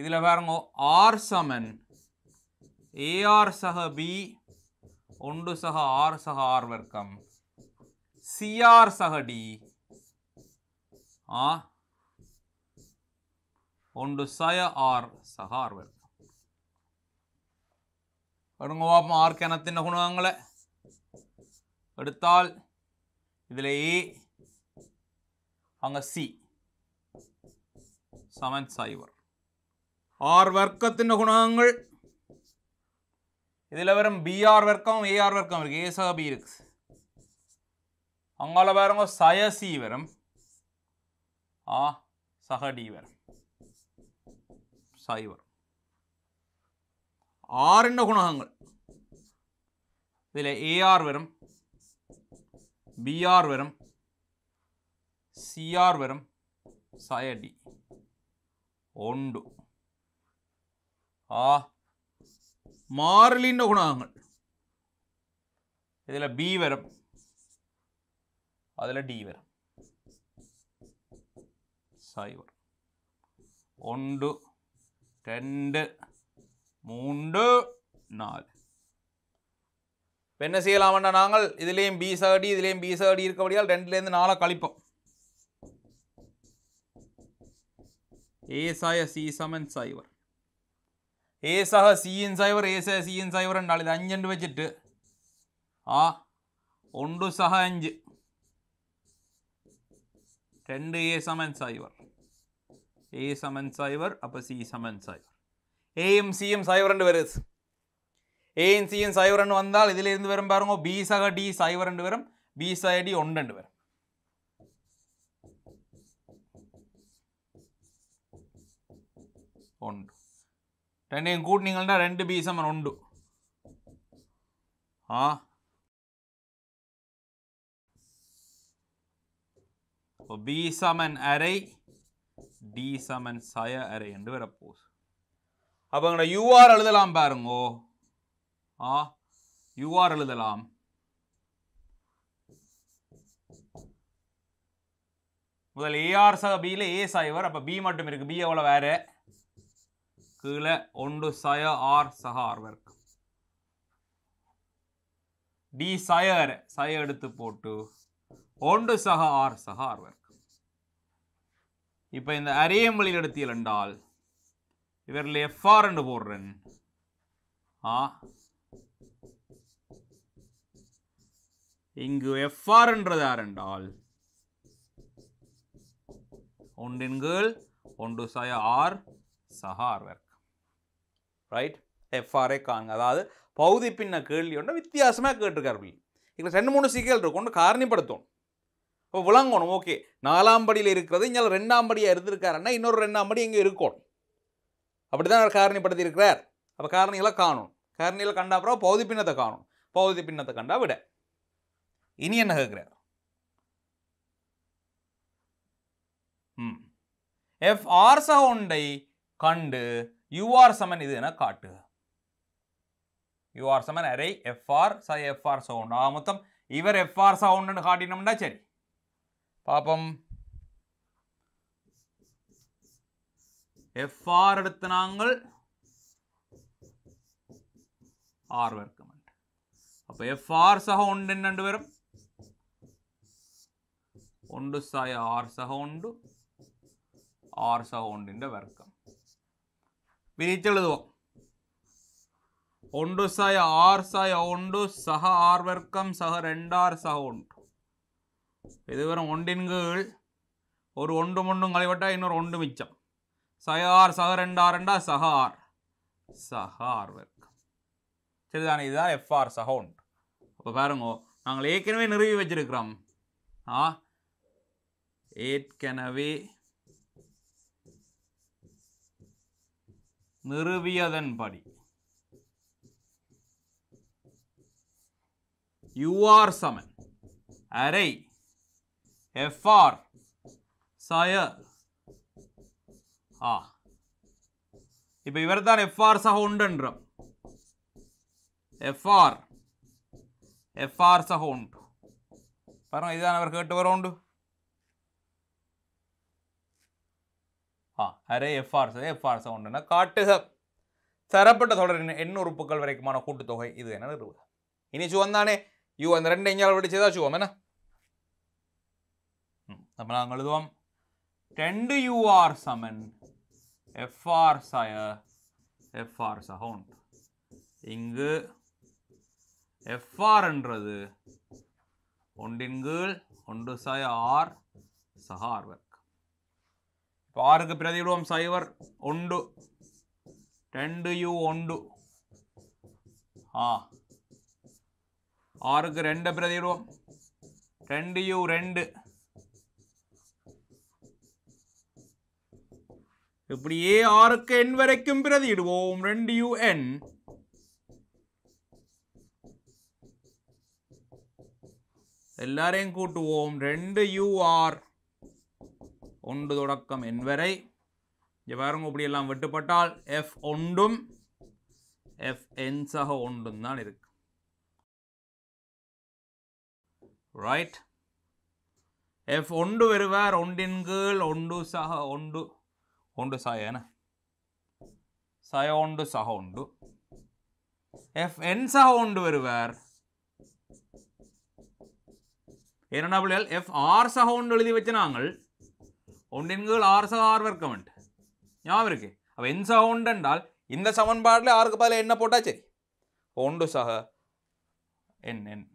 இதில் பாருங்க ஆர் சமன் ஏஆர் சக பி ಒಂದು ಸಹ ಆರ್ ಸಹ ಆರ್ ವರ್ಗಂ ಸಿ ಆರ್ ಸಹ ಡಿ ಒಂದು ಸಯ ಆರ್ ಸಹ ಆರ್ ವರ್ಗಂ തുടങ്ങുവാം ആർ കിണത്തിൻ്റെ ഗുണകങ്ങൾ എടുത്താൽ ഇതിൽ എ അങ്ങ് സി സമൻ സൈവർ ആർ വർക്കത്തിൻ്റെ ഗുണകങ്ങൾ இதில் வரும் பிஆர் வர்க்கம் ஏஆர் வர்க்கம் இருக்குது ஏசா பி e இருக்கு அங்கால பாருங்க சயசி வரும் ஆ சகடி வரும் சாய் வரும் என்ன குணகங்கள் இதில் ஏஆர் வரும் பிஆர் வரும் சிஆர் வரும் சயடி ஒன்று ஆ മാറലിൻ്റെ ഗുണകങ്ങൾ இதில் ബി அதில் അതിൽ ഡി വരും സൈബർ ഒന്ന് രണ്ട് മൂന്ന് നാല് இப்போ என்ன செய்யலாம் வேண்டாம் நாங்கள் இதுலேயும் பி சர்டி இதுலேயும் பி சர்டி இருக்கபடியால் ரெண்டுலேருந்து நாளாக கழிப்போம் ஏ சாய சி சமன் சைவர் സഹ ഏസഹ സീൻ സൈവർ ഏസഹ സീൻ സൈവർ ഉണ്ടാവില്ല ഇത് അഞ്ചുണ്ട് വെച്ചിട്ട് ആ ഒണ്ടു സഹ അഞ്ച് രണ്ട് എ സമൻ സൈവർ എ സമൻ സൈവർ അപ്പോൾ സി സമൻ സൈവർ എയും സിയും സൈവറിൻ്റെ വരുത് ஏன் சிஎன் சைவ் ரெண்டு வந்தால் இதிலிருந்து வரும் பாருங்க பி சக டி சைவ் ரெண்டு வரும் பி சக டி ഉണ്ട് ரெண்டு வரும் ஒன்று ரெண்டையும் கூட்டினீங்கன்னா ரெண்டு பி சமன் ஒன்று ஆ பி சமன் அரை டி சமன் சய அரை என்று வேற போஸ் அப்போ எங்களோட யூஆர் எழுதலாம் பாருங்க ஆ யூஆர் எழுதலாம் முதல்ல ஏஆர் சக பியில் ஏ சாய்வர் அப்போ பி மட்டும் இருக்குது பி எவ்வளோ வேறு கீழே ஒன்று சய ஆர் சக ಆರ್ ವರ್ಕ್ டி சயர் சய எடுத்து போட்டு ஒன்று சக ஆர் சக ஆர் இப்போ இந்த அரியமொழியில் எடுத்தீர்கள் என்றால் இவரில் எஃப்ஆர் என்று போடுறேன் ஆ இங்கு எஃப்ஆர் என்றது யார் என்றால் ஒன்றின் கீழ் ஒன்று சய ஆர் சக ஆர் வர்க் ரைட் எஃப்ஆர்ஏ காங் அதாவது பகுதி பின்ன கேள்வி ஒன்று வித்தியாசமாக கேட்டிருக்கார் இதில் ரெண்டு மூணு சிக்கல் இருக்கும் ஒன்று காரணிப்படுத்தும் இப்போ விளங்கணும் ஓகே நாலாம் படியில் இருக்கிறது இங்கே ரெண்டாம் படியாக இருந்திருக்காருன்னா இன்னொரு ரெண்டாம் படி இங்கே இருக்கும் அப்படி தான் அவர் காரணிப்படுத்தி இருக்கிறார் அப்போ காரணிகளை காணும் காரணிகளை கண்டா அப்புறம் பகுதி பின்னத்தை காணும் பகுதி பின்னத்தை கண்டா விட இனி என்ன கேட்குறார் எஃப் ஆர்ச ஒன்றை கண்டு யூஆர் சமன் இது என காட்டு யூஆர் சமன் அரே எஃப்ஆர் ச எஃப்ஆர் சவுண்ட் ஆ மொத்தம் இவர் எஃப்ஆர் சவுண்டுன்னு காட்டினோம்னா சரி பாப்போம் எஃப்ஆர் எடுத்து நாங்கள் ஆர் வர்க்கமெண்ட் அப்போ எஃப்ஆர் சக உண்டு என்னண்டு வரும் ஒன்று சாய ஆர் சக உண்டு ஆர் சக உண்டின் வர்க்கம் விரித்தெழுதுவோம் ஒன்று சாய் ஆர் சாய் ஒன்று சக ஆர் வர்க்கம் சக ரெண்டார் சக ஒன்று இதுவரும் ஒன்றின் கீழ் ஒரு ஒன்று ஒன்றும் களைவிட்டால் இன்னொரு ஒன்று மிச்சம் சக ஆர் சக ரெண்டா ரெண்டா சக ஆர் சக ஆர் வர்க்கம் சரிதானே இதுதான் எஃப்ஆர் சக ஒன்று அப்போ பாருங்க நாங்கள் ஏற்கனவே நிறுவி வச்சிருக்கிறோம் ஆ ஏற்கனவே நிறுவியதன்படி யூஆர் சமன் அரை எஃப்ஆர் சய ஆ இப்போ இவர் தான் எஃப்ஆர் சக உண்டுன்றோம் எஃப்ஆர் எஃப்ஆர் சக உண்டு பாருங்க இதுதான் அவர் கேட்டு வரோண்டு ஆ அரே எஃப்ஆர் எஃப்ஆர் ஒன்றுனா காட்டுக தரப்பட்ட தொடரின் எண் உறுப்புகள் வரைக்குமான கூட்டுத்தொகை இது என்ன நிறுவ இனி சுவம் தானே யூ அந்த ரெண்டு எங்கேயால் விட்டு செய்தால் சுவம் என்ன அப்போ நாங்கள் எழுதுவோம் ரெண்டு யூஆர் சமன் எஃப்ஆர் சய எஃப்ஆர் சவுண்ட் இங்கு எஃப்ஆர்ன்றது ஒன்றின் கீழ் ஒன்று சய ஆர் சகார்வர் இப்போ ஆறுக்கு பிரதிபலம் சைவர் ஒன்று ரெண்டு யு ஒன்று ஆ ஆறுக்கு ரெண்டு பிரதிபலம் ரெண்டு யு ரெண்டு இப்படியே ஆறுக்கு என் வரைக்கும் பிரதியிடுவோம் ரெண்டு யூ என் எல்லாரையும் கூட்டுவோம் ரெண்டு யூ ஆர் ஒன்று தொடக்கம் என் வரை இங்கே பாருங்க இப்படியெல்லாம் வெட்டுப்பட்டால் எஃப் ஒன்றும் எஃப் என்ஸாக ஒன்றும் தான் இருக்கு ரைட் எஃப் ஒன்று வெறுவார் ஒன்றின் கீழ் ஒன்று சக ஒன்று ஒன்று சாய சய ஒன்று சக ஒன்று எஃப் என் சக ஒன்று வருவார் ஏன்னா எஃப் ஆர் சக ஒன்று எழுதி வச்சு நாங்கள் ஒன்றின்கீழ் ஆர் ச ஆர் வர்க்கமெண்ட் ஞாபகம் இருக்கு அப்போ என் சக ஒன்று என்றால் இந்த சமன்பாட்டில் ஆருக்கு பதில் என்ன போட்டால் சரி ஒன்று சக என் என்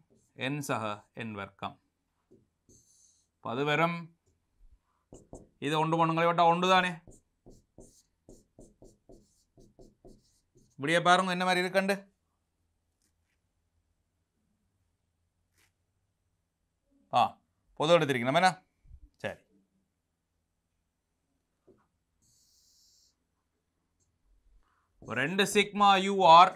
என் சக என் வர்க்கம் அது வெறும் இது ஒன்று பொண்ணுங்களை விட்டால் ஒன்று தானே இப்படியே பாருங்க என்ன மாதிரி இருக்கண்டு ஆ பொது எடுத்திருக்கணும் என்ன சிக்மா సిగ్మా ஆர்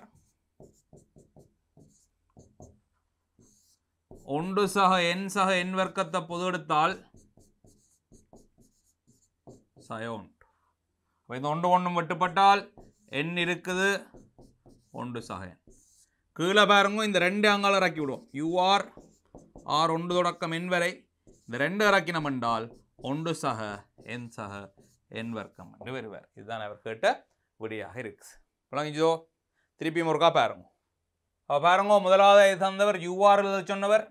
ஒன்று சக என் சக என் வர்க்கத்தை பொது எடுத்தால் அப்போ இந்த ஒன்று ஒன்று மட்டுப்பட்டால் என் இருக்குது ஒன்று சக என் கீழே பாருங்க இந்த ரெண்டு அங்கால இறக்கி விடுவோம் யூஆர் ஆர் ஒன்று தொடக்கம் என் வரை இந்த ரெண்டு இறக்கினம் என்றால் ஒன்று சக என் சக என் வர்க்கம் என்று வருவார் இதுதான் அவர் கேட்ட விடியாக இருக்குது விளங்கிச்சோ திருப்பி முருகா பாருங்க அப்போ பாருங்க முதலாவது தந்தவர் யூஆர் எழுத சொன்னவர்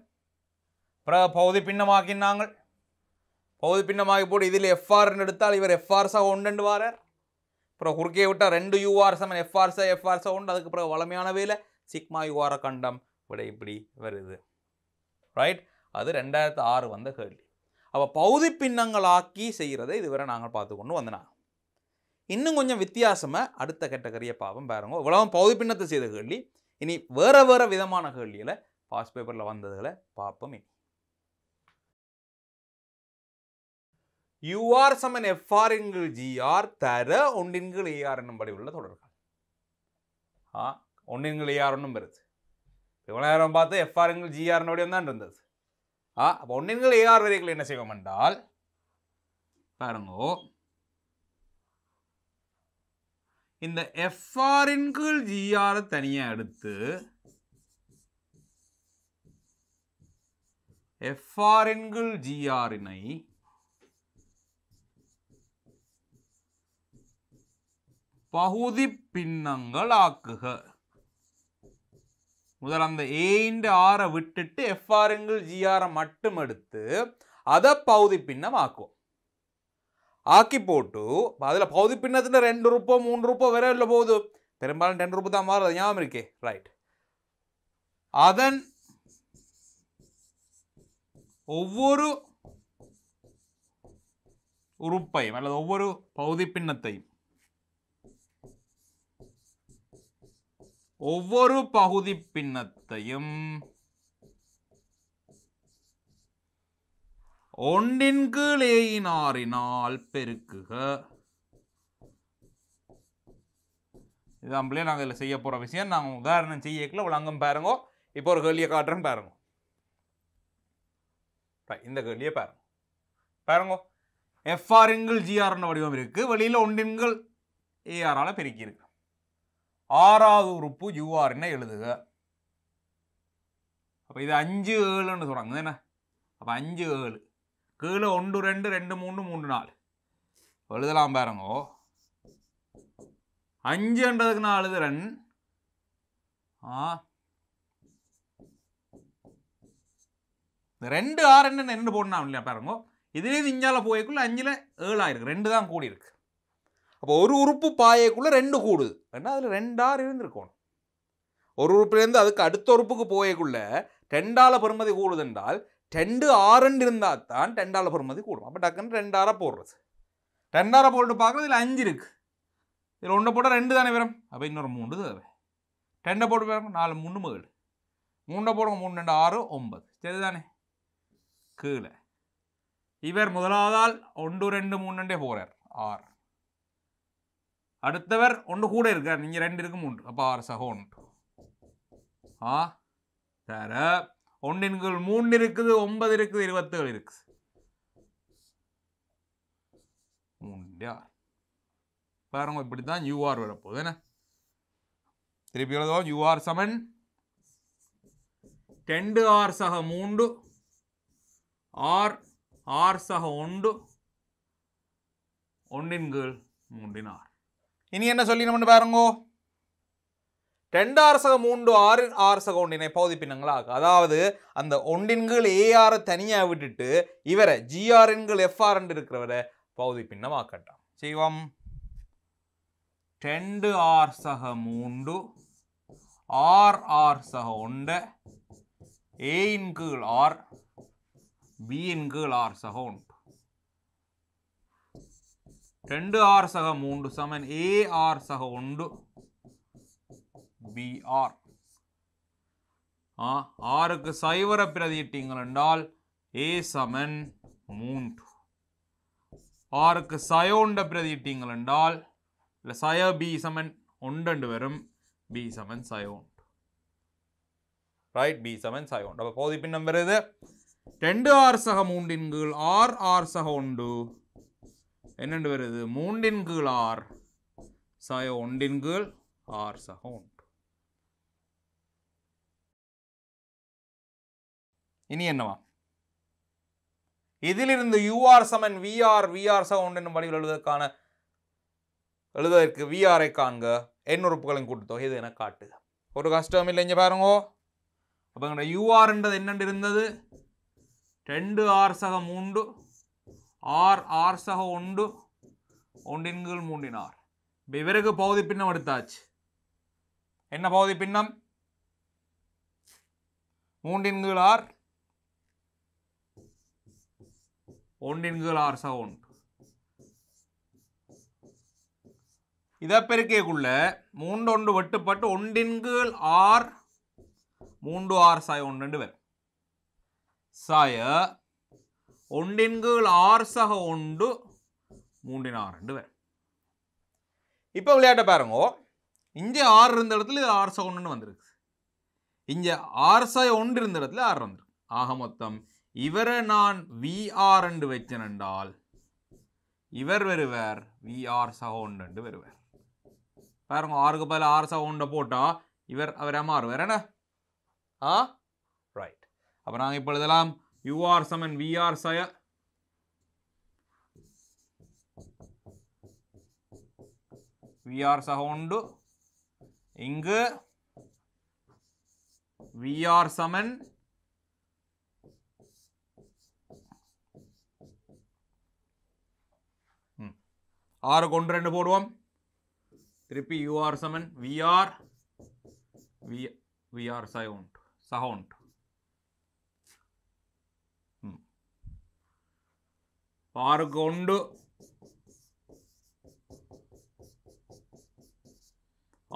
பிற பௌதி பின்னமாக்கினாங்க பௌதி பின்னமாக்கி போட்டு இதில் எஃப்ஆர்னு எடுத்தால் இவர் எஃப்ஆர்ஸாக ஒன்றுண்டு வாரார் அப்புறம் குறுக்கே விட்டால் ரெண்டு யூஆர் சமன் எஃப்ஆர்ஸா எஃப்ஆர்ஸா உண்டு அதுக்கு பிறகு வளமையான வேலை சிக்மா யூஆர கண்டம் விட இப்படி வருது ரைட் அது ரெண்டாயிரத்து ஆறு வந்த கேள்வி அப்போ பௌதி பின்னங்களாக்கி செய்கிறதை இதுவரை நாங்கள் பார்த்துக்கொண்டு கொண்டு வந்தனாங்க இன்னும் கொஞ்சம் வித்தியாசமாக அடுத்த கேட்டகரியை பாவம் பாருங்க உலகம் பௌதி பின்னத்தை செய்த கேள்வி இனி வேறு வேறு விதமான கேள்விகளை பாஸ் பேப்பரில் வந்ததுகளை பார்ப்போம் இனி யூஆர் சமன் எஃப்ஆர் என்கிற ஜிஆர் தர ஒன்றின்கள் ஏஆர் என்னும் உள்ள தொடர்கள் ஆ ஒன்றின்கள் ஏஆர் ஒன்றும் வருது இவ்வளோ நேரம் பார்த்து எஃப்ஆர் என்கிற ஜிஆர் வடிவம் தான் இருந்தது ஆ அப்போ ஒன்றின்கள் ஏஆர் வரைகள் என்ன செய்வோம் என்றால் பாருங்கோ இந்த எஃப்ஆரின் கீழ் ஜிஆரை தனியாக எடுத்து எஃப்ஆரின் கீழ் ஜிஆரினை பகுதி பின்னங்கள் ஆக்குக முதல் அந்த இந்த ஆரை விட்டுட்டு எஃப்ஆருங்கள் ஜிஆரை மட்டும் எடுத்து அதை பகுதி பின்னம் ஆக்குவோம் ஆக்கி போட்டு அதில் பகுதி பின்னத்தில் ரெண்டு ரூபா மூணு ரூபா வேற இல்லை போகுது பெரும்பாலும் ரெண்டு ரூபா தான் மாறுறது ஞாபகம் இருக்கே ரைட் அதன் ஒவ்வொரு உறுப்பையும் அல்லது ஒவ்வொரு பகுதி பின்னத்தையும் ஒவ்வொரு பகுதி பின்னத்தையும் ஒன்றின் கீழேயினாரினால் ஏயினாரினால் பெருக்குக இதுதான் நாங்கள் இதில் செய்ய போகிற விஷயம் நாங்கள் உதாரணம் செய்யக்குள்ள விளங்கம் பாருங்கோ இப்போ ஒரு கேள்வியை காட்டுறேன்னு பாருங்க இந்த கேள்வியை பாருங்க பாருங்க எஃப்ஆர் எங்கள் ஜிஆர்னு வடிவம் இருக்குது வெளியில் ஒன்றின்கள் ஏஆரால் பெருக்கியிருக்கு ஆறாவது உறுப்பு யூஆர்னு எழுதுக அப்போ இது அஞ்சு ஏழுன்னு சொல்கிறாங்க என்ன அப்போ அஞ்சு ஏழு கீழே ஒன்று ரெண்டு ரெண்டு மூணு மூணு நாலு எழுதலாம் பாருங்கோ அஞ்சுன்றதுக்கு நான் எழுதுறேன் ஆ ரெண்டு ஆறு என்ன ரெண்டு போடணும் இல்லையா பாருங்கோ இதுலேயும் இஞ்சால் போயக்குள்ளே அஞ்சில் ஏழு ஆயிருக்கு ரெண்டு தான் கூடி இருக்கு அப்போ ஒரு உறுப்பு பாயக்குள்ளே ரெண்டு கூடுது ஏன்னா அதில் ரெண்டு ஆறு இருந்திருக்கணும் ஒரு உறுப்புலேருந்து அதுக்கு அடுத்த உறுப்புக்கு போயக்குள்ள ரெண்டால் பெருமதி கூடுதென்றால் ரெண்டு ஆறுன்னு இருந்தால் தான் ரெண்டால் போகிற மாதிரி கூடும் அப்போ டக்குன்னு ரெண்டாரா போடுறது ரெண்டாரா போட்டு பார்க்குறது இதில் அஞ்சு இருக்குது இதில் ஒன்று போட்டால் ரெண்டு தானே வரும் அப்போ இன்னொரு மூணு தேவை ரெண்டை போட்டு வரும் நாலு மூணு மேடு மூண்டை போடுங்க மூணு ரெண்டு ஆறு ஒன்பது சரிதானே கீழே இவர் முதலாவதால் ஒன்று ரெண்டு மூணு ரெண்டே போகிறார் ஆறு அடுத்தவர் ஒன்று கூட இருக்கார் நீங்கள் ரெண்டு இருக்கு மூன்று அப்போ ஆறு சகோ ஒன்று ஆ தர ஒன்றின் கீழ் மூணு இருக்குது ஒன்பது இருக்குது இருபத்தேழு இருக்குது மூன்று பாருங்க இப்படி தான் யூஆர் வரப்போகுது என்ன திருப்பி எழுதுவோம் யூஆர் சமன் ரெண்டு ஆர் சக மூன்று ஆர் ஆர் சக ஒன்று ஒன்றின் கீழ் மூன்றின் ஆர் இனி என்ன சொல்லி நம்ம பாருங்கோ ரெண்டாரசக மூன்று ஆறு ஆரசக ஒன்றினை பௌதிப்பினங்களாக அதாவது அந்த ஒன்றின்கள் ஏஆரை தனியாக விட்டுட்டு இவரை ஜிஆர்என்கள் எஃப்ஆர் என்று இருக்கிறவரை பௌதிப்பின்னமாக்கட்டாம் செய்வோம் டெண்டு ஆர் சக மூன்று ஆர் ஆர் சக ஒன்று ஏயின் கீழ் ஆர் பியின் கீழ் ஆர் சக ஒன்று ரெண்டு ஆர் சக மூன்று சமன் ஏ ஆர் சக ஒன்று பிஆர் ஆறுக்கு சைவர பிரதியிட்டீங்கள் என்றால் ஏ சமன் மூன்று ஆறுக்கு சயோண்ட பிரதியிட்டீங்கள் என்றால் இல்லை சய பி சமன் ஒன்றண்டு வரும் பி சமன் சயோண்ட் ரைட் பி சமன் சயோண்ட் அப்போ போதி பின்னம் வருது ரெண்டு ஆர் சக மூன்றின் கீழ் ஆர் ஆர் சக ஒன்று என்னென்று வருது மூன்றின் கீழ் ஆர் சய ஒன்றின் கீழ் ஆர் சக ஒன்று இனி என்னவா இதிலிருந்து யூஆர் சமன் விஆர் விஆர் சவுண்ட் என்னும் வடிவில் எழுதுவதற்கான எழுதுவதற்கு விஆரை காண்க என் உறுப்புகளின் கூட்டுத்தொகை இது என காட்டுக ஒரு கஷ்டம் இங்கே பாருங்கோ அப்போ எங்களோட யூஆர்ன்றது என்னென்று இருந்தது ரெண்டு ஆர் சக மூன்று ஆர் ஆர் சக ஒன்று ஒன்றின் கீழ் மூன்றினார் இப்போ இவருக்கு பகுதி பின்னம் எடுத்தாச்சு என்ன பகுதி பின்னம் மூன்றின் கீழ் ஆர் ஒன்றின்களார் சவுண்ட் இதை பெருக்கேக்குள்ள மூன்று ஒன்று வெட்டுப்பட்டு ஒன்றின்கீழ் ஆர் மூன்று ஆர் சாய் ஒன்று ரெண்டு பேர் சாய ஒன்றின்கீழ் ஆர் சக ஒன்று மூன்றின் ஆறு ரெண்டு பேர் இப்போ விளையாட்டை பாருங்க இங்கே ஆறு இருந்த இடத்துல இது ஆர் சக ஒன்றுன்னு வந்திருக்கு இங்கே ஆர் சாய் ஒன்று இருந்த இடத்துல ஆறு வந்துருக்கு ஆக மொத்தம் இவரை நான் VR என்று வச்சினென்றால் இவர் வருவர் VR சகோண்ட் என்று வருவர் பாருங்க ஆறுக்கு பதில் ஆர் சகோண்டை போட்டால் இவர் அவர் மாறுவார் என்ன ஆ right அப்பு நாங்கள் இப்பொழுதலாம் UR யூஆர் சமன் VR சய VR சகோண்டு இங்கு விஆர் சமன் ஆறு கொண்டு ரெண்டு போடுவோம் திருப்பி யூஆர் சமன் விஆர் வி விஆர் சவுண்ட் சவுண்ட் ஆறுக்கு ஒன்று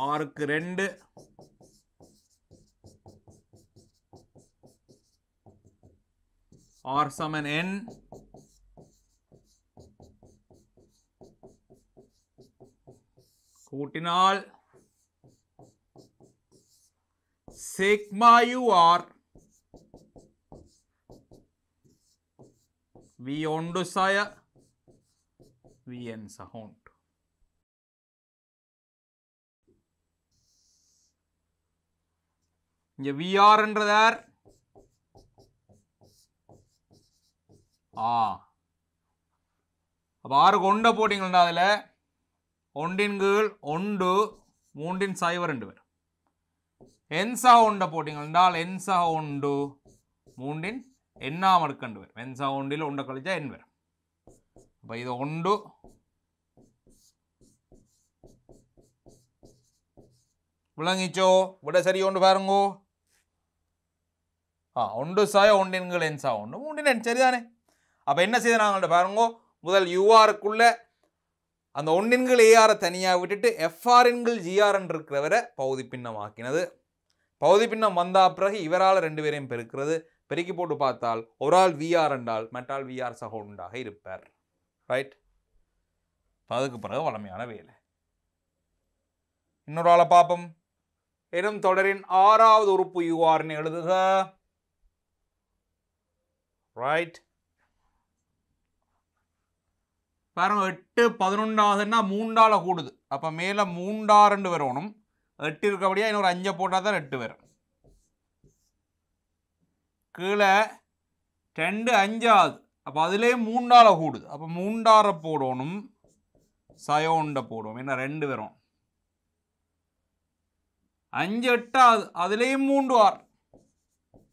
ஆறுக்கு ரெண்டு ஆர் சமன் என் கூட்டினால் சிக்மா யூ ஆர் வி ஒன்று சாய வி என் சவுண்ட் இங்க விஆர் என்றதார் ஆ அப்போ ஆறு கொண்ட போட்டிங்கள்டா அதில் ஒன்றின் கீழ் ஒன்று மூன்றின் சைவ ரெண்டு வரும் என்சா ஒன்றை போட்டிங்க என்றால் என்சா ஒன்று மூன்றின் எண்ணாம் அடுக்கண்டு வரும் என்சா ஒன்றில் ஒன்றை கழிச்சா என் வரும் அப்போ இது ஒன்று விளங்கிச்சோ விட சரி ஒன்று பாருங்கோ ஆ ஒன்று சாய ஒன்றின்கள் என்சா ஒன்று மூன்றின் என் சரிதானே அப்போ என்ன செய்த நாங்கள்ட்ட பாருங்கோ முதல் யூஆருக்குள்ளே அந்த ஒன்னின்கள் ஏஆரை தனியாக விட்டுட்டு எஃப்ஆர்என்கள் ஜிஆர்என் இருக்கிறவரை பகுதி பின்னம் ஆக்கினது பகுதி பின்னம் வந்தால் பிறகு இவரால் ரெண்டு பேரையும் பெருக்கிறது பெருக்கி போட்டு பார்த்தால் ஒரு ஆள் விஆர் என்றால் மற்றால் விஆர் சகோண்டாக இருப்பார் ரைட் அதுக்கு பிறகு வளமையான வேலை இன்னொரு ஆளை பார்ப்போம் எனும் தொடரின் ஆறாவது உறுப்பு யூஆர்னு எழுதுக ரைட் பாருங்க எட்டு பதினொன்றாவதுன்னா மூன்றால் கூடுது அப்போ மேலே மூண்டா ரெண்டு வரணும் எட்டு இருக்கபடியாக இன்னொரு அஞ்சை போட்டால் தான் எட்டு வரும் கீழே ரெண்டு அஞ்சாவது அப்போ அதுலேயே மூண்டாவில் கூடுது அப்போ மூண்டார போடணும் சயோண்டை போடுவோம் ஏன்னா ரெண்டு வரும் அஞ்சு எட்டாவது அதுலேயும் மூண்டு ஆறு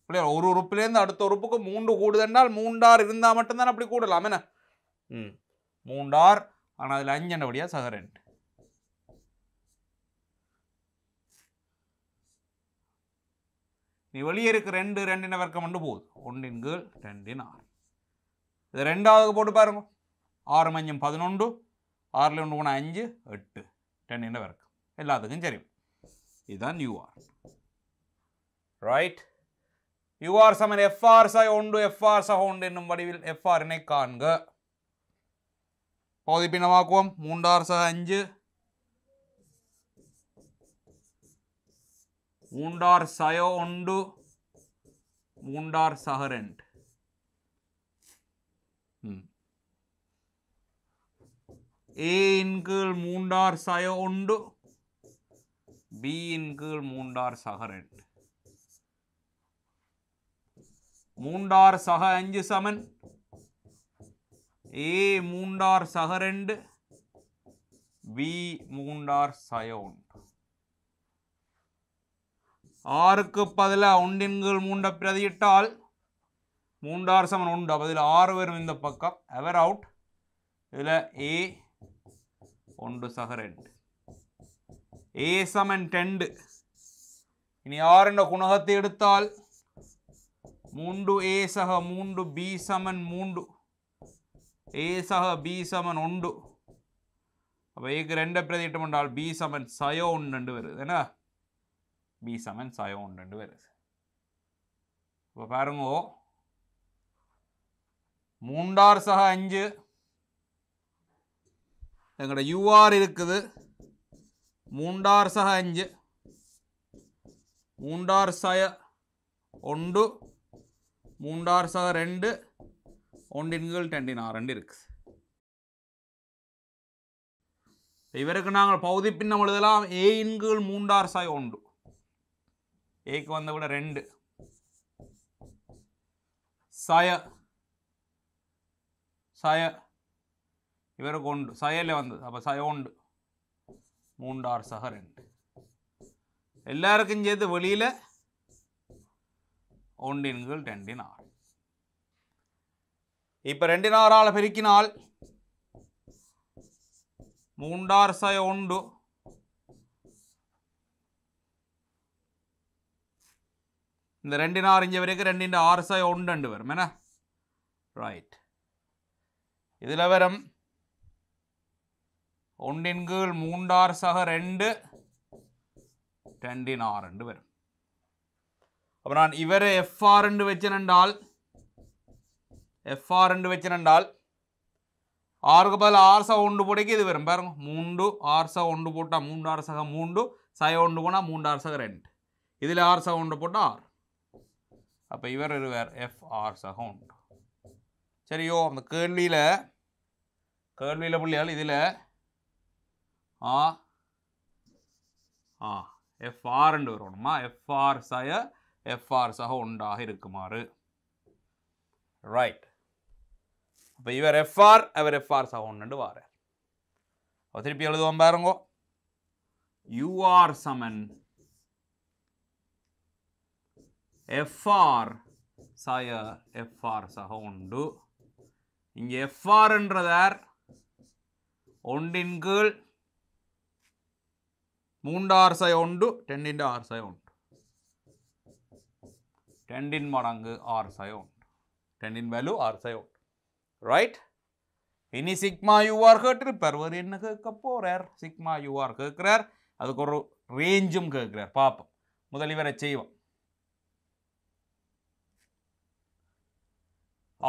இல்லையா ஒரு உறுப்புலேருந்து அடுத்த உறுப்புக்கு மூன்று கூடுதென்றால் மூண்டார் இருந்தால் மட்டும்தான் அப்படி கூடலாம் என்ன ம் மூண்டார் ஆனால் அதில் அஞ்சு அண்டபடியாக சகரன் நீ வெளியே இருக்கு ரெண்டு ரெண்டின வர்க்கம் ரெண்டு போகுது ஒன்றின் கீழ் ரெண்டின் ஆறு இது ரெண்டாவது போட்டு பாருங்க ஆறு மஞ்சம் பதினொன்று ஆறில் ஒன்று போனால் அஞ்சு எட்டு ரெண்டின வர்க்கம் எல்லாத்துக்கும் சரி இதுதான் யூஆர் ரைட் யூஆர் சமன் எஃப்ஆர் ச ஒன்று எஃப்ஆர் சக ஒன்று என்னும் வடிவில் எஃப்ஆரினை காண்க පෞතිපිනවාකුවම් மூன்றாறு சக அஞ்சு மூன்றார் சயோ ஒன்று மூன்றார் சக ரெண்டு ஏ இன்கீழ் மூன்றார் சயோ ஒன்று பி இன்கீழ் மூன்றார் சக ரெண்டு மூன்றார் சக அஞ்சு சமன் A மூண்டார் சகரண்டு B மூண்டார் சயோண்ட் ஆறுக்கு பதில உண்டின்கள் மூண்ட பிரதியிட்டால் மூண்டார் சமன் உண்டு அப்போ இதில் ஆறு வரும் இந்த பக்கம் எவர் அவுட் இதில் ஏ ஒன்று சக ரெண்டு ஏ சமன் டெண்டு இனி ஆறுன்ற குணகத்தை எடுத்தால் மூன்று ஏ சக மூன்று பி சமன் மூன்று ஏ சக பி சமன் உண்டு அப்போ ஏக்கு ரெண்டு பிரதிட்டம் உண்டால் பி சமன் சயோ ஒன்று வருது என்ன பி சமன் சயோ ஒன்று வருது இப்போ பாருங்கோ மூண்டார் சக அஞ்சு எங்களோட யூஆர் இருக்குது மூண்டார் சக அஞ்சு மூண்டார் சய ஒன்று மூண்டார் சக ரெண்டு ஒன்றின்கீழ் டென்டின் ஆரண்டு இருக்குது இவருக்கு நாங்கள் பகுதி பின்னம் எழுதலாம் ஏ இன்கீழ் மூன்றார் சாய் ஒன்று ஏக்கு வந்த விட ரெண்டு சய சய இவருக்கு ஒன்று சயல வந்தது அப்போ சய ஒன்று மூன்றார் சக ரெண்டு எல்லாருக்கும் சேர்த்து வெளியில் ஒன்றின் கீழ் ரெண்டின் ஆறு இப்ப రెండున్నరాలు பெருக்கினால் மூண்டார் சய உண்டு இந்த ரெண்டினார் இங்க வரைக்கும் ரெண்டின் ஆறு சய உண்டு வரும் என்ன ரைட் இதில் வரும் ஒன்றின் கீழ் மூன்றார் சக ரெண்டு ரெண்டின் ஆறு வரும் அப்போ நான் இவரை எஃப்ஆர் வச்சேன் என்றால் ఎఫ్ఆర్ రెండు వచ్చినండాల్ ஆறுக்கு பதில் ஆர்சா ஒன்று போடைக்கு இது வரும் பாருங்க மூன்று ஆர்சா ஒன்று போட்டால் மூன்று ஆர்சக மூன்று சய ஒன்று போனால் மூன்று சக ரெண்டு இதில் ஆர்சா ஒன்று போட்டால் அப்போ இவர் இருவர் எஃப் ஆர்சக உண்டு சரியோ அந்த கேள்வியில் கேள்வியில் பிள்ளையால் இதில் ஆ ஆ எஃப்ஆர் என்று வரணுமா எஃப்ஆர் சய எஃப்ஆர் சக உண்டாக இருக்குமாறு ரைட் அப்போ இவர் எஃப்ஆர் அவர் எஃப்ஆர் சகோன்னு வாரார் திருப்பி எழுதுவோம் பாருங்கோ யூஆர் சமன் எஃப்ஆர் சாய எஃப்ஆர் சக உண்டு இங்கே எஃப்ஆர்ன்றதார் ஒன்றின் கீழ் மூன்றார் சய உண்டு டென்னின் ஆர் சய உண்டு டென்னின் மடங்கு ஆர் சய உண்டு டென்னின் வேலு ஆர் சய உண்டு ரைட் இனி சிக்மா யூஆர் கேட்டிருப்பார் வேறு என்ன கேட்க போகிறார் சிக்மா யூஆர் கேட்குறார் அதுக்கு ஒரு ரேஞ்சும் கேட்குறார் பார்ப்போம் முதல் இவரை செய்வோம்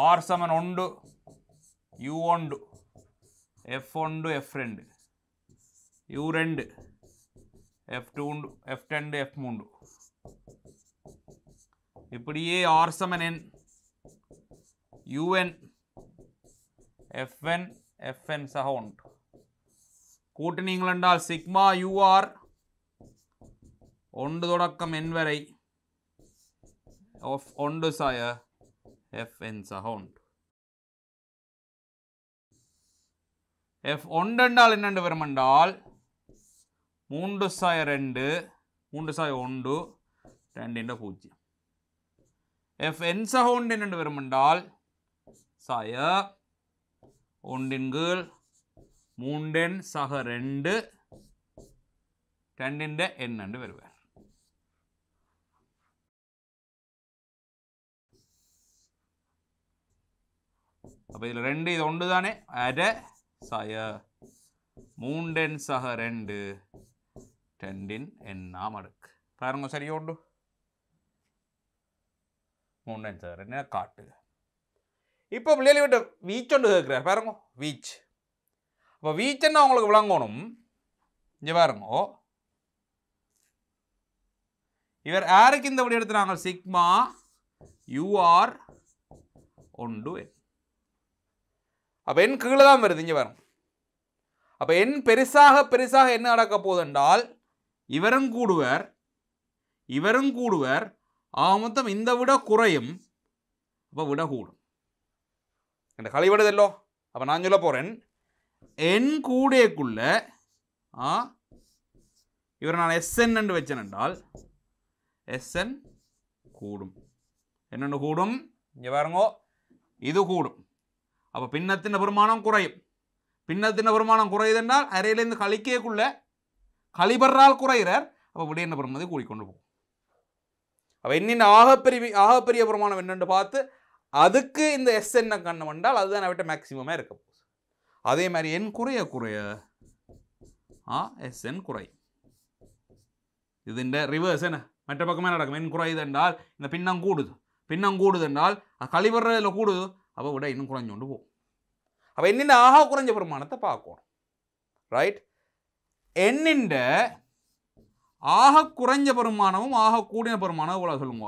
ஆர் சமன் ஒன்று யூ ஒன்று எஃப் ஒன்று எஃப் ரெண்டு யூ ரெண்டு எஃப் டூ எஃப் ரெண்டு எஃப் மூன்று இப்படியே ஆர் சமன் N U N fn fn F கூட்டு சக உண்டு கூட்டினீங்கள் என்றால் சிக்மா யூஆர் ஒன்று தொடக்கம் என் வரை of ஒன்று சாய fn சவுண்ட் எஃப் ஒன்று என்றால் என்ன வருமென்றால் மூன்று சாய ரெண்டு மூன்று சாய ஒன்று ரெண்டு பூஜ்ஜியம் எஃப் என் சவுண்ட் என்னென்று வருமென்றால் சாய ஒன்றின் கீழ் மூன்றெண் சக ரெண்டு രണ്ടിൻ്റെ എൻ രണ്ട് വരുവാൻ അപ്പോൾ ഇതിൽ രണ്ട് ഇതുകൊണ്ട് തന്നെ അര സയ മൂണ്ടെൻ സഹ രണ്ട് രണ്ടിൻ എന്നാം അടുക്ക് പാരുങ്ങോ ശരിയോണ്ടു മൂണ്ടെൻ സഹ രണ്ടിനെ കാട്ടുക இப்போ கிட்ட வீச் ஒன்று கேட்குறாரு பாருங்க வீச் அப்போ என்ன அவங்களுக்கு விளங்கணும் இங்கே பாருங்க இவர் யாருக்கு இந்த வழி எடுத்துறாங்க sigma U R one to N அப்போ என் கீழே தான் வருது இங்கே பாருங்க அப்போ என் பெருசாக பெருசாக என்ன நடக்க போதென்றால் இவரும் கூடுவர் இவரும் கூடுவர் ஆக மொத்தம் இந்த விட குறையும் அப்போ விட கூடும் இந்த கழிவடுதல்லோ அப்போ நான் சொல்ல போகிறேன் என் கூடக்குள்ள ஆ இவரை நான் எஸ் எஸ்என் வச்சேன் என்றால் என் கூடும் என்னென்னு கூடும் இங்கே பாருங்கோ இது கூடும் அப்போ பின்னத்தின் வருமானம் குறையும் பின்னத்தின் வருமானம் குறையுது என்றால் அரையிலேருந்து கழிக்கக்குள்ள கழிபடுறால் குறைகிறார் அப்போ இப்படி என்ன பெருமதி கூடிக்கொண்டு போகும் அப்போ என்னென்ன ஆகப்பெரிய ஆகப்பெரிய பெருமானம் என்னென்று பார்த்து அதுக்கு இந்த எஸ் என்ன கண்ணு வந்தால் அதுதான் விட்ட மேக்சிமமாக இருக்க போகுது அதே மாதிரி என் குறைய குறைய ஆ எஸ் என் குறை இது இந்த ரிவர்ஸ் என்ன மற்ற பக்கமே நடக்கும் என் குறையுது என்றால் இந்த பின்னம் கூடுது பின்னம் கூடுது என்றால் கழிவறையில் கூடுது அப்போ விட இன்னும் குறைஞ்சு போகும் அப்போ என்னென்ன ஆகா குறைஞ்ச பிரமாணத்தை பார்க்கணும் ரைட் என்னென்ற ஆக குறைஞ்ச பெருமானமும் ஆக கூடின பெருமானமும் இவ்வளோ சொல்லுங்க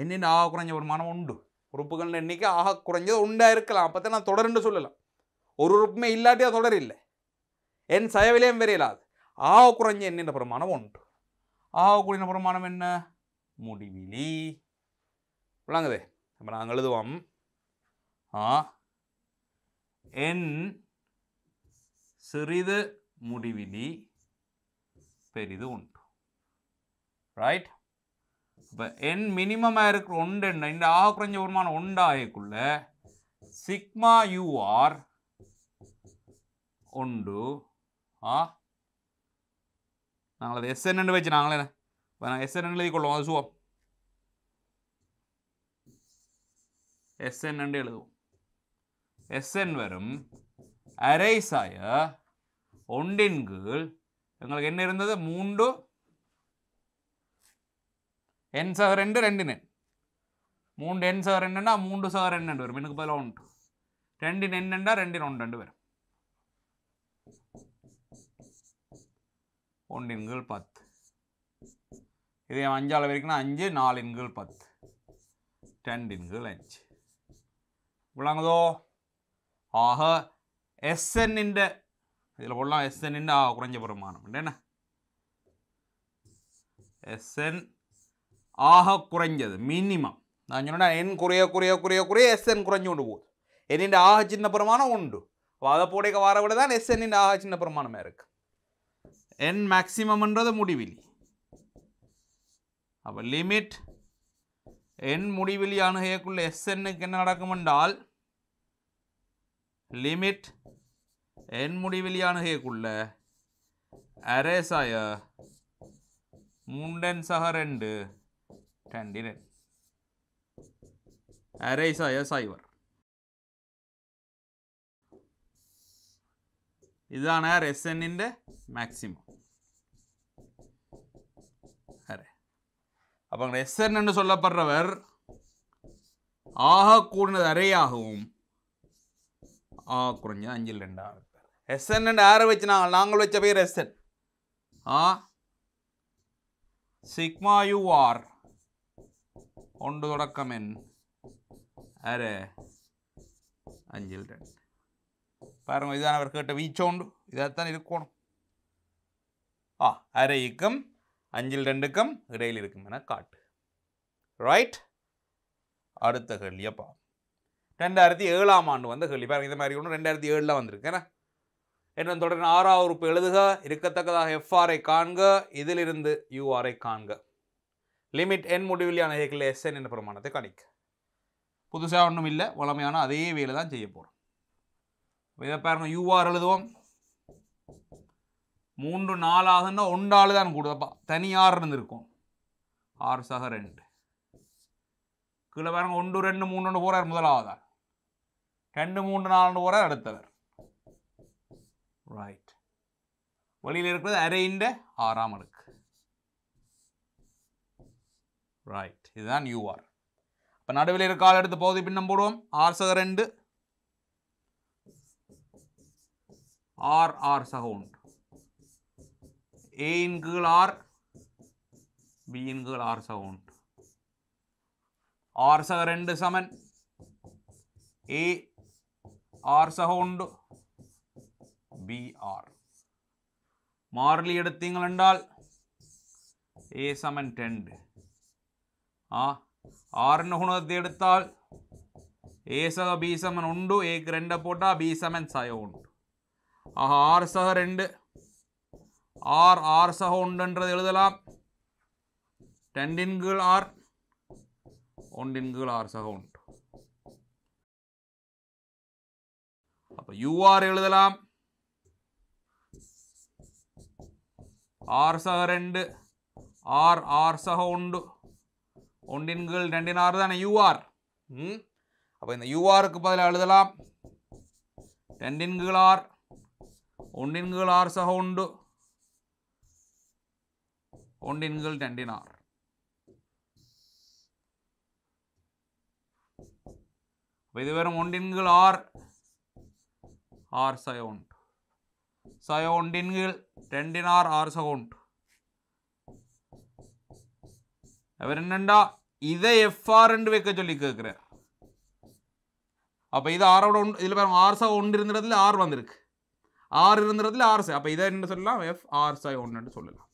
என்னென்ன ஆக குறைஞ்ச வருமானம் உண்டு உறுப்புகள் எண்ணிக்கை ஆக குறைஞ்சது உண்டாக இருக்கலாம் அப்போ தான் நான் தொடருன்னு சொல்லலாம் ஒரு உறுப்புமே இல்லாட்டியா தொடர் இல்லை என் சயவிலையும் வரையலாது ஆக குறைஞ்ச எண்ணின பிரமாணம் உண்டு ஆக கூடின பிரமாணம் என்ன முடிவிலி விளாங்குதே இப்போ நாங்கள் எழுதுவோம் ஆ என் சிறிது முடிவிலி பெரிது உண்டு ரைட் இப்போ என் மினிமமாக இருக்கிற ஒன்று என்ன இந்த ஆக குறைஞ்ச வருமானம் ஒன்றாயக்குள்ள சிக்மா யூஆர் ஒன்று ஆ நாங்கள் அது எஸ்என்னு வச்சு நாங்களே இப்போ நாங்கள் எஸ்என் எழுதி கொள்வோம் அது சுவோம் எஸ்என் எழுதுவோம் எஸ்என் வரும் அரைசாய ஒன்றின் கீழ் எங்களுக்கு என்ன இருந்தது மூன்று ఎన్ సగ ரெண்டு రెండు నేను மூன்று என் சவர் ரெண்டுனா மூன்று சவர் ரெண்டு வரும் எனக்கு பதிலாக ஒன்று ரெண்டின் என்னெண்டா ரெண்டின் ஒன்று ரெண்டு வரும் ஒன்றின் கீழ் பத்து இதே அஞ்சால் வரைக்கும்னா அஞ்சு நாலின் கீழ் பத்து ரெண்டின் கீழ் அஞ்சு விளங்குதோ ஆக எஸ்என்னின் இதில் போடலாம் எஸ்என்னின் ஆக குறைஞ்ச பெருமானம் என்ன எஸ்என் ஆக குறைஞ்சது மினிமம் நான் சொன்னேன் என் குறைய குறைய குறைய குறைய எஸ்என் குறைஞ்சு கொண்டு போகுது என்னின் ஆக சின்ன பிரமாணம் உண்டு அதை போடைக்க வர விட தான் எஸ்என்னின் ஆக சின்ன பிரமாணமாக இருக்குது என் மேக்சிமம்ன்றது முடிவிலி அப்போ லிமிட் என் முடிவிலி அணுகையக்குள்ள எஸ்என்னுக்கு என்ன நடக்கும் என்றால் லிமிட் என் முடிவிலி அணுகையக்குள்ள அரேசாய முண்டன் சக ரெண்டு candidate. Array is a cyber. ഇതാണ് ആ SN എന്നിൻ്റെ മാക്സിമം அரே அப்போ அங்கே என்று சொல்லப்படுறவர் ஆக கூடினது அரையாகவும் ஆ குறைஞ்ச அஞ்சில் ரெண்டாக SN எஸ்என் ரெண்டு ஆற நாங்கள் நாங்கள் வச்ச பேர் எஸ்என் ஆ சிக்மா யூஆர் ஒன்று தொடக்கம் என் அரே அஞ்சில் ரெண்டு பாருங்கள் இதுதான் அவர் கேட்ட வீச்சோண்டு இதாகத்தான் இருக்கணும் ஆ அரை இக்கம் அஞ்சில் ரெண்டுக்கும் இடையில் இருக்கும் என காட்டு ரைட் அடுத்த கேள்வியப்பா ரெண்டாயிரத்தி ஏழாம் ஆண்டு வந்த கேள்வி பாருங்கள் இந்த மாதிரி ஒன்று ரெண்டாயிரத்தி ஏழில் வந்திருக்கு ஏன்னா என்ன தொடர்ந்து ஆறாவது உறுப்பு எழுதுக இருக்கத்தக்கதாக எஃப்ஆரை காண்க இதிலிருந்து யூஆரை காண்க லிமிட் என் முடிவிலியான ஏக்கில் எஸ்என் என்ற பிரமாணத்தை கணிக்க புதுசாக ஒன்றும் இல்லை வளமையான அதே வேலை தான் செய்ய போகிறோம் இதை பாருங்க யூஆர் எழுதுவோம் மூன்று நாலாகன்னா ஒன்றாள் தான் கூடுதப்பா தனி ஆறு இருந்திருக்கும் ஆறு சக ரெண்டு கீழே பாருங்க ஒன்று ரெண்டு மூணு போகிறார் முதலாவதால் ரெண்டு மூன்று நாலுன்னு போகிறார் அடுத்தவர் ரைட் வழியில் இருக்கிறது அரைண்ட ஆறாம் அடுக்கு ரைட் இதுதான் யூஆர் இப்போ நடுவில் இருக்க ஆள் எடுத்து போகுது பின்னம் போடுவோம் ஆர் சக ரெண்டு ஆர் ஆர் சக ஒன்று ஏயின் கீழ் ஆர் பியின் கீழ் ஆர் சக ஒன்று ஆர் சக ரெண்டு சமன் ஏ ஆர் சக ஒன்று பிஆர் மாறிலி எடுத்தீங்கள் என்றால் ஏ சமன் டென்டு ஆ ஆறுன்னு குணத்தை எடுத்தால் ஏ சக பி சமன் உண்டு ஏக்கு ரெண்டை போட்டால் பி சமன் சய உண்டு ஆக ஆறு சக ரெண்டு ஆர் ஆர் சக உண்டுன்றது எழுதலாம் ரெண்டின் கீழ் ஆர் ஒன்றின் கீழ் ஆர் சக உண்டு அப்போ யூஆர் எழுதலாம் ஆர் சக ரெண்டு ஆர் ஆர் சக உண்டு ஒன்றின் ரெண்டின் ஆறு தானே யூஆர் அப்போ இந்த யூஆருக்கு பதில் எழுதலாம் ரெண்டின் ஆர் ஒன்றின் ஆர் சக உண்டு ஒன்றின் ரெண்டின் ஆர் இது வெறும் ஒன்றின் ஆர் ஆர் ஆர் உண்டு சயோண்டின் கீழ் ரெண்டின் ஆர் ஆர் சக உண்டு அவர் என்னண்டா இதை எஃப்ஆர்ன்னு வைக்க சொல்லி கேட்குறேன் அப்போ இது ஆரோட ஒன்று இதில் ஆர் ஆர்ஸா ஒன்று இருந்ததுல ஆர் வந்திருக்கு ஆர் இருந்ததுல ஆர்ஸ் அப்போ இதை என்ன சொல்லலாம் எஃப் ஆர் ஆர்ஸா ஒன்றுன்னு சொல்லலாம்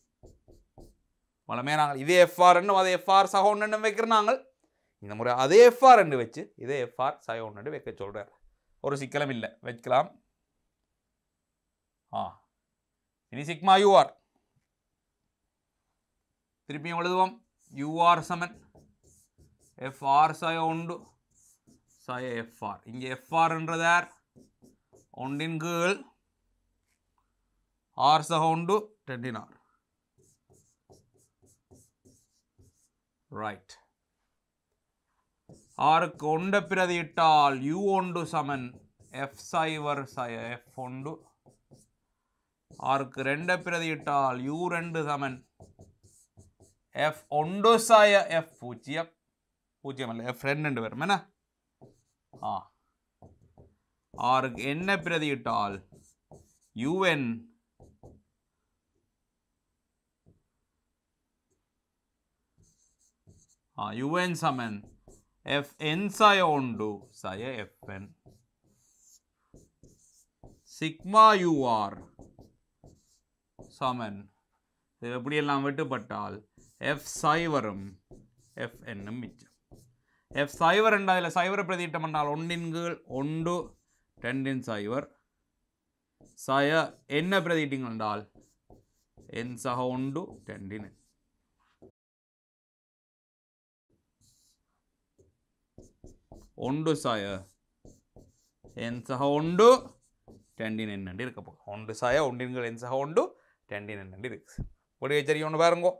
வளமே நாங்கள் இதே எஃப்ஆர்ன்னு அதை எஃப்ஆர் சாக ஒன்றுன்னு வைக்கிற நாங்கள் இந்த முறை அதே எஃப்ஆர் ரெண்டு வச்சு இதே எஃப்ஆர் சக ஒன்று வைக்க சொல்கிறார் ஒரு சிக்கலம் இல்லை வைக்கலாம் ஆ இனி சிக்மா யூஆர் திருப்பியும் எழுதுவோம் யூஆர் சமன் எஃப்ஆர் சய ஒன்று சய எஃப்ஆர் இங்கே எஃப்ஆர்ன்றது யார் ஒன்றின் கீழ் ஆர் சக ஒன்று டென்டின் right R கொண்ட ஒண்ட பிரதியிட்டால் U ஒன்று சமன் எஃப் சைவர் சாய் எஃப் ஒன்று ஆருக்கு பிரதி பிரதியிட்டால் யூ ரெண்டு சமன் எஃப் ஒன்று சய F பூஜ்ஜியம் பூஜ்ஜியம் இல்லை எஃப் ரெண்டு வரும் என்ன ஆ ஆருக்கு என்ன பிரதியிட்டால் யூஎன் யுஎன் சமன் எஃப் என் சாய ஒன்று சாய எஃப்என் சிக்மா யூஆர் சமன் இது எப்படியெல்லாம் வெட்டுப்பட்டால் எஃப் சாய் வரும் எஃப் என்னும் மிச்சம் എഫ് സൈവർ ഉണ്ട് അതിൽ സൈവർ പ്രതീട്ടം ഉണ്ടാൽ ഒണ്ടിൻകൾ ഒണ്ടു ടെൻഡിൻ സൈവർ സയ എന്ന പ്രതീട്ടങ്ങൾ ഉണ്ടാൽ എൻ സഹ ഒണ്ടു ടെൻഡിന് ஒண்டு சாய என் சக ஒண்டு டெண்டின் என்னண்டு இருக்க போகும் ஒன்று சாய ஒன்றின்கள் என் சக ஒண்டு டெண்டின் என்னண்டு இருக்கு ஒடிய சரி ஒன்று பாருங்கோ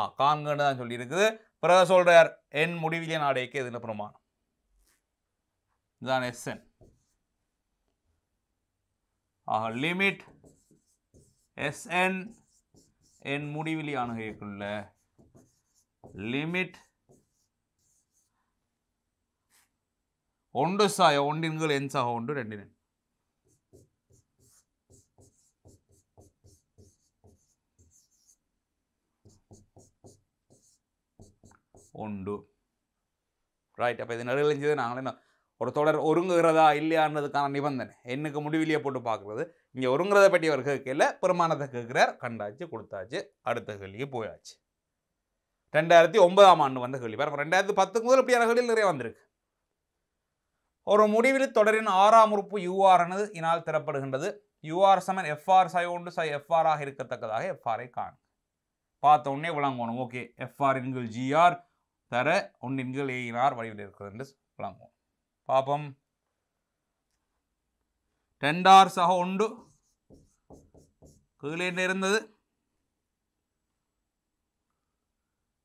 ஆ காங்கன்னு தான் சொல்லியிருக்குது பிறகு சொல்கிறார் என் முடிவிலே நாடைக்கு எதில் பிரமாணம் இதுதான் எஸ்என் ஆக லிமிட் எஸ்என் என் முடிவிலி அணுகைக்குள்ள லிமிட் ஒன்று சாய ஒன்றின்கள் என் சாக ஒன்று ரெண்டு உண்டு ரைட் அப்போ இது நெருகலிஞ்சது நாங்களே என்ன ஒரு தொடர் ஒருங்குகிறதா இல்லையான்றதுக்கான நிபந்தனை என்னுக்கு முடிவிலியே போட்டு பார்க்குறது இங்கே ஒருங்குறத பற்றி அவர் கேட்கல பெருமானத்தை கேட்குறார் கண்டாச்சு கொடுத்தாச்சு அடுத்த கேள்விக்கு போயாச்சு ரெண்டாயிரத்தி ஒன்பதாம் ஆண்டு வந்த கேள்வி பாருங்க ரெண்டாயிரத்தி பத்து முதல் அப்படியான கேள்வி நிறைய வந்திருக்கு ஒரு முடிவில் தொடரின் ஆறாம் உறுப்பு யூஆர்னது இனால் திறப்படுகின்றது யூஆர் சமன் எஃப்ஆர் சை ஒன்று சை எஃப்ஆராக இருக்கத்தக்கதாக எஃப்ஆரை காணும் பார்த்த உடனே விளங்கணும் ஓகே எஃப்ஆர் இன்கள் ஜிஆர் தர ஒன்றின்கள் ஏயினார் வடிவில் இருக்கிறது என்று விளங்குவோம் பாப்பம் டெண்டார் சக ஒன்று கீழே இருந்தது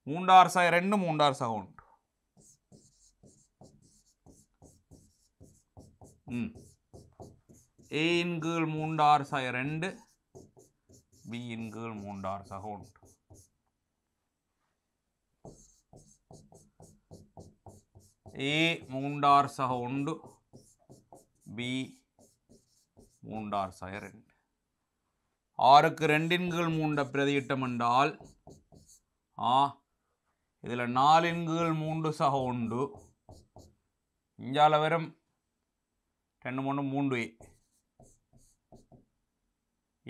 மூன்றார் சக ரெண்டு மூன்றார் சக ஒன்று ஏயின் கீழ் மூன்றார் சக ரெண்டு பியின் கீழ் மூன்றார் சக ஒன்று A மூண்டார் சக ஒன்று B மூண்டார் சக ரெண்டு ஆறுக்கு ரெண்டின்கள் மூண்ட பிரதியிட்டம் என்றால் ஆ இதில் நாலின்கள் மூண்டு சக ஒன்று இஞ்சால வெறும் ரெண்டு மூணு ஏ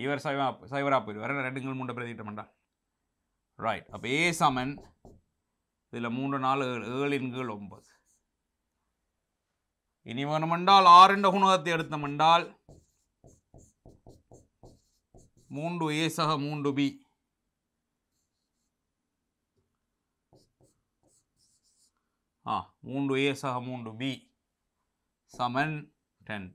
இவர் சைவா சைவரா போயிடுவார் ரெண்டுங்கள் மூண்ட பிரதியிட்டம் என்றால் ரைட் அப்போ ஏ சமன் இதில் மூன்று நாலு ஏழின்கள் ஒன்பது ഇനി വേണമെണ്ടാൽ ആറിൻ്റെ ഗുണകത്തെ എടുത്തമെണ്ടാൽ മൂണ്ടു എ സഹ മൂണ്ടു ബി ആ മൂണ്ടു എ സഹ മൂണ്ടു ബി സമൻ டென்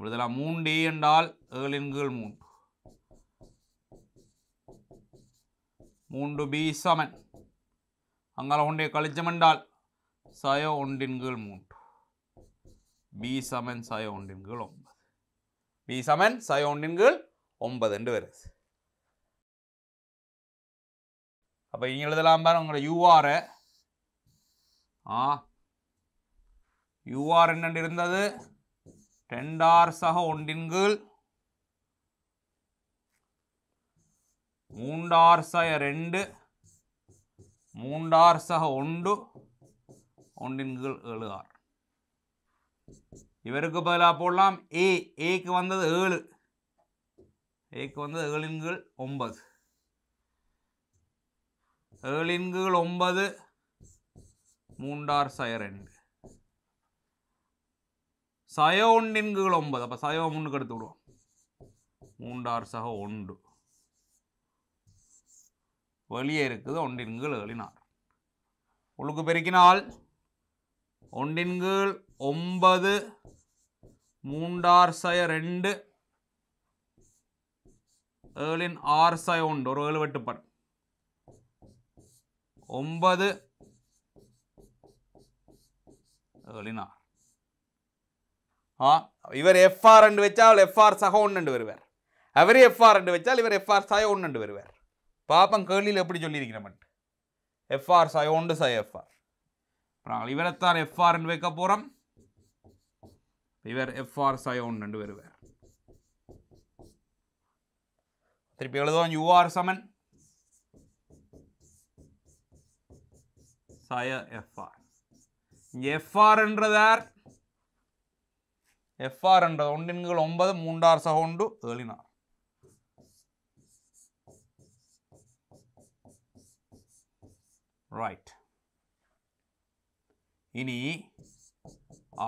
விடுதலாம் மூண்டு என்றால் ஏழின் கீழ் மூன்று மூன்று பி சமன் அங்கால ஒன்றை கழிச்சமென்றால் சய ஒன்றின்கள் மூன்று பி சமன் சய ஒன்றின்கள் ஒன்பது பி சமன் சய ஒன்றின்கள் ஒன்பது என்று வருது அப்ப இங்க எழுதலாம் பாரு உங்களை யூஆர் யூஆர் என்னென்று இருந்தது ரெண்டார் சக ஒன்றின்கள் மூன்றார் சக ரெண்டு மூன்றார் சக ஒன்று ஒன்றின் கீழ் ஏழு ஆறு இவருக்கு பதிலாக போடலாம் ஏ ஏக்கு வந்தது ஏழு ஏக்கு வந்தது ஏழின் கீழ் ஒன்பது ஏழின் கீழ் ஒன்பது மூன்றார் சய ரெண்டு சய ஒன்றின் கீழ் ஒன்பது அப்போ சய முன்னுக்கு எடுத்து விடுவோம் மூன்றார் சக ஒன்று வெளியே இருக்குது ஒன்றின் கீழ் ஏழினார் ஒழுக்கு பெருக்கினால் ஒன்றின் கீழ் ஒன்பது மூன்றார்சய ரெண்டு ஏழின் ஆர்சய ஒன்று ஒரு ஏழு வெட்டுப்பன் ஒன்பது ஏழின் ஆ இவர் எஃப்ஆர் ரெண்டு வச்சால் எஃப்ஆர் சக ஒன்று வருவார் அவர் எஃப்ஆர் ரெண்டு வச்சால் இவர் எஃப்ஆர் சய ஒன்று வருவார் பாப்பம் கேள்வியில் எப்படி சொல்லியிருக்கிறமன் எஃப்ஆர் சய ஒன்று சய எஃப்ஆர் நாங்கள் இவரைத்தான் எஃப்ஆர்னு வைக்க போகிறோம் இவர் எஃப்ஆர் சயோன் என்று வருவார் திருப்பி எழுதுவோம் யூஆர் சமன் சய எஃப்ஆர் எஃப்ஆர் எஃப்ஆர் என்றது ஒன்றின்கள் ஒன்பது மூன்றார் சகோண்டு ஏழினார் ரைட் ഇനി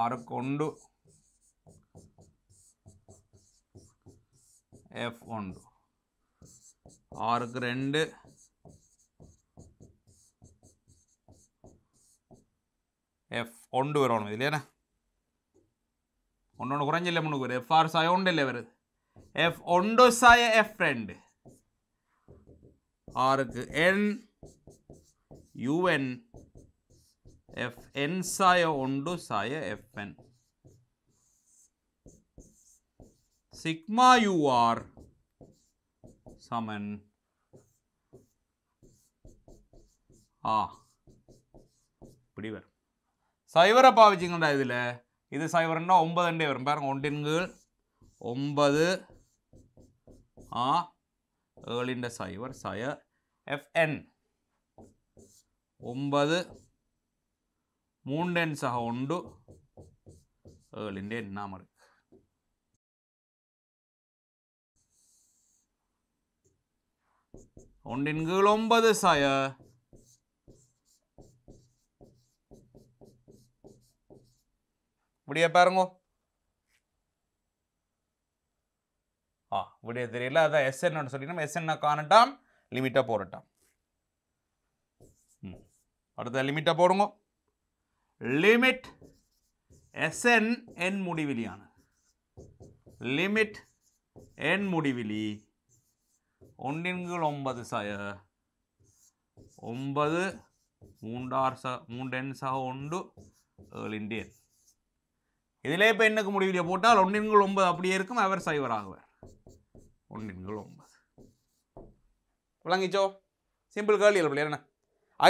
ആറ് കൊണ്ട് എഫ് ഉണ്ട് ആറുക്ക് രണ്ട് എഫ് ഉണ്ട് വരണം ഇതിലേന ഒന്നുകൊണ്ട് കുറഞ്ഞില്ല മുണുക്ക് എഫ് ആർ സായ ഉണ്ടല്ലേ വരുന്നത് എഫ് ഉണ്ട് സായ എഫ് രണ്ട് ആറുക്ക് N U N fn sayo 1 sayo fn. Sigma ur summon ஆ இப்படி வரும் சைவரை பாவிச்சிங்கடா இதில் இது சைவரண்டா ஒன்பது அண்டே வரும் பாருங்க ஒன்றின்கள் ஒன்பது ஆ ஏழின் சைவர் சய எஃப்என் ஒன்பது மூண்டேன் சக உண்டு ஏழிண்டே என்னாம் இருக்கு ஒன்றின்கு ஒன்பது சய இப்படிய பாருங்க இப்படிய தெரியல அதான் எஸ் என்ன சொல்லிடணும் எஸ் என்ன காணட்டாம் லிமிட்டா போடட்டான் அடுத்த லிமிட்டா போடுங்க ലിമിറ്റ് എസ് എൻ എൻ മുടിവിലിയാണ് ലിമിറ്റ് എൻ മുടിവിലി ஒன்பது ഒമ്പത് ஒன்பது ഒമ്പത് ச സ മൂണ്ടെൻ സഹ ഉണ്ട് ഏളിൻ്റെ இதிலே இப்போ என்னக்கு முடிவிலியை போட்டால் ஒன்றின்கள் ஒன்பது அப்படியே இருக்கும் அவர் சைவர் ஆகுவார் ஒன்றின்கள் ஒன்பது விளங்கிச்சோ சிம்பிள் கேள்வி இல்லை என்ன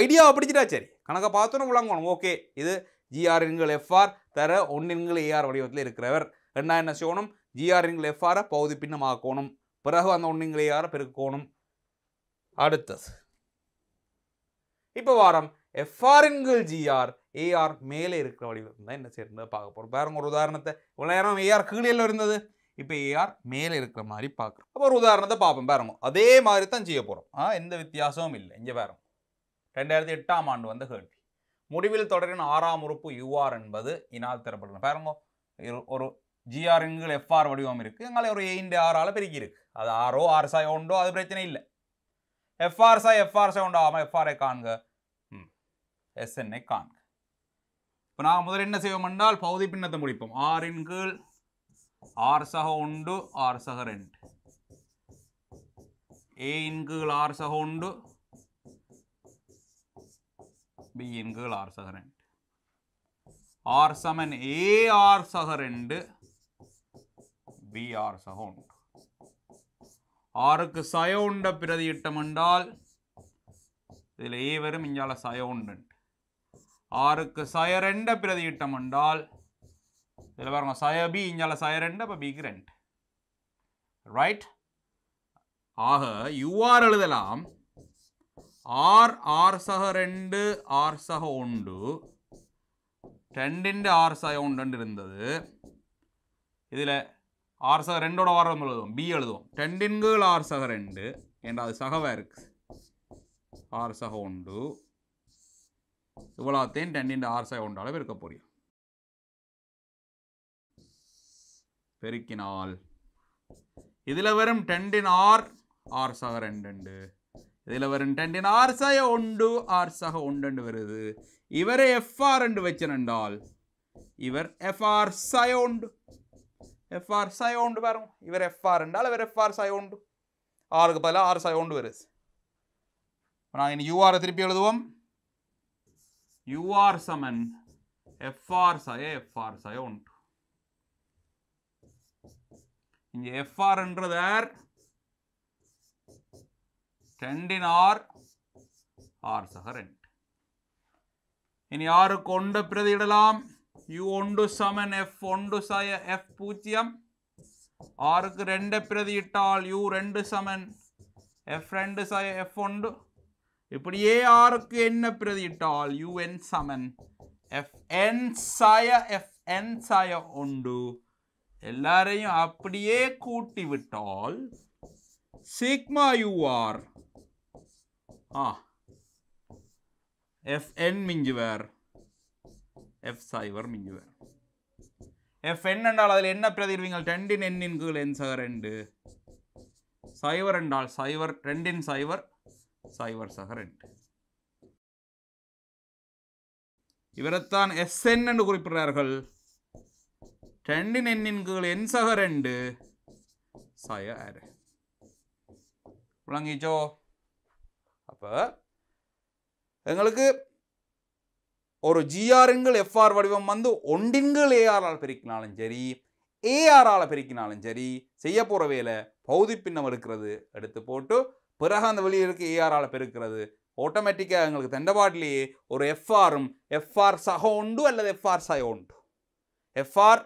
ஐடியாவை பிடிச்சிட்டா சரி கணக்கை பார்த்தோம் விளங்கணும் ஓகே இது ஜிஆர் இன்கள் எஃப்ஆர் தர ஒன்னின்கள் ஏஆர் வடிவத்தில் இருக்கிறவர் ரெண்டா என்ன செய்யணும் ஜிஆர் இன்கள் எஃப்ஆரை பகுதி பின்னமாக்கணும் பிறகு அந்த ஒன்னின்கள் ஏஆரை பெருக்கணும் அடுத்தது இப்போ வாரம் எஃப்ஆர் இன்கள் ஜிஆர் ஏஆர் மேலே இருக்கிற வடிவம் தான் என்ன சேர்ந்தது பார்க்க போகிறோம் பாருங்க ஒரு உதாரணத்தை இவ்வளோ நேரம் ஏஆர் கீழே இருந்தது இப்போ ஏஆர் மேலே இருக்கிற மாதிரி பார்க்குறோம் அப்போ ஒரு உதாரணத்தை பார்ப்போம் பாருங்க அதே மாதிரி தான் செய்ய போகிறோம் எந்த வித்தியாசமும் இல்லை இங்கே பாருங்க ரெண்டாயிரத்தி எட்டாம் ஆண்டு வந்த கேள்வி முடிவில் தொடரின் ஆறாம் உறுப்பு யூஆர் என்பது இனால் தரப்படுகிறது பாருங்க ஒரு ஜிஆர்ங்கில் எஃப்ஆர் வடிவம் இருக்குது எங்களை ஒரு எயிண்டு ஆறால் பெருக்கி அது ஆரோ ஆர் சாய் ஒன்றோ அது பிரச்சனை இல்லை எஃப்ஆர் சாய் எஃப்ஆர் சாய் ஒன்றோ ஆமாம் எஃப்ஆர்ஐ காண்க ம் எஸ்என்ஐ காண்க இப்போ நாங்கள் முதல்ல என்ன செய்வோம் என்றால் பகுதி பின்னத்தை முடிப்போம் ஆறின் கீழ் ஆர் சக ஒன்று ஆர் சக ரெண்டு ஏ கீழ் ஆர் சக ஒன்று ബി ഇൻകുകൾ ആർ സഹരൻ ആർ സമൻ എ ആർ സഹരണ്ട് ബി ആർ സഹോണ്ട് ആർക്ക് സയോണ്ട പ്രതിയിട്ടമുണ്ടാൽ ഇതിൽ ഏവരും ഇഞ്ചാളെ സയോണ്ടുണ്ട് ആർക്ക് സയരണ്ട പ്രതിയിട്ടമുണ്ടാൽ ഇതിൽ പറഞ്ഞോ സയ ബി ഇഞ്ചാളെ സയരണ്ട് അപ്പോൾ ബിക്ക് രണ്ട് ரைட் ஆக இவ்வாறு எழுதலாம் R ఆర్ సహ రెండు ఆర్ సహ ఒండు ரெண்டின் ஆர் சக ஒன்று இருந்தது இதில் ஆர் சக ரெண்டோட வார நம்ம எழுதுவோம் பி எழுதுவோம் ரெண்டின் கீழ் ஆர் சக ரெண்டு ஏண்டா அது சகவாக இருக்கு ஆர் சக ஒன்று இவ்வளோத்தையும் ரெண்டின் ஆர் சக ஒன்று அளவு இருக்க போறியும் பெருக்கினால் இதில் வெறும் டெண்டின் ஆர் ஆர் சக ரெண்டு இதில் வரும் டென்டின் ஆர் ஆர்சாய ஒன்று ஆர் ஆர்சாக ஒன்று வருது இவரே எஃப்ஆர் என்று வச்சிருந்தால் இவர் எஃப்ஆர் ஒன்று எஃப்ஆர் ஒன்று வரும் இவர் எஃப்ஆர் என்றால் இவர் எஃப்ஆர் சயோண்டு ஆறுக்கு ஆர் ஆறு ஒன்று வருது நாங்கள் இன்னும் யூஆர் திருப்பி எழுதுவோம் யூஆர் சமன் எஃப்ஆர் சய எஃப்ஆர் சய ஒன்று இங்கே எஃப்ஆர்ன்றதார் செண்டினார் ஆர் ரெண்டு இனி ஆறு கொண்டு பிரதியிடலாம் யு ஒன்று சமன் எஃப் ஒன்று சய எஃப் பூஜ்ஜியம் ஆறுக்கு ரெண்டு பிரதியிட்டால் யூ ரெண்டு சமன் எஃப் ரெண்டு சய எஃப் ஒன்று இப்படியே ஆறுக்கு என்ன பிரதியிட்டால் யூ என் சமன் எஃப் என் சய எஃப் என் சய ஒன்று எல்லாரையும் அப்படியே கூட்டி விட்டால் சிக்மா யூ ஆர் ஆ எஃப் என் மிஞ்சுவர் எஃப் சைவர் மிஞ்சுவர் எஃப் என் என்றால் அதில் என்ன பிரதிர்வீங்கள் ரெண்டின் எண்ணின் கீழ் என் சக ரெண்டு சைவர் என்றால் சைவர் ரெண்டின் சைவர் சைவர் சக ரெண்டு இவரைத்தான் என் என்று குறிப்பிடுறார்கள் ரெண்டின் எண்ணின் என் சக ரெண்டு சய விளங்கிச்சோ அப்போ எங்களுக்கு ஒரு ஜிஆருங்கள் எஃப்ஆர் வடிவம் வந்து ஒன்றின்கள் ஏஆரால் பெருக்கினாலும் சரி ஏஆரால் பெருக்கினாலும் சரி செய்ய போகிற வேலை பௌதி பின்னம் எடுக்கிறது எடுத்து போட்டு பிறகு அந்த வெளியே இருக்க ஏஆரால் பெருக்கிறது ஆட்டோமேட்டிக்காக எங்களுக்கு தண்டபாட்டிலேயே ஒரு எஃப்ஆரும் எஃப்ஆர் சக உண்டு அல்லது எஃப்ஆர் சய உண்டு எஃப்ஆர்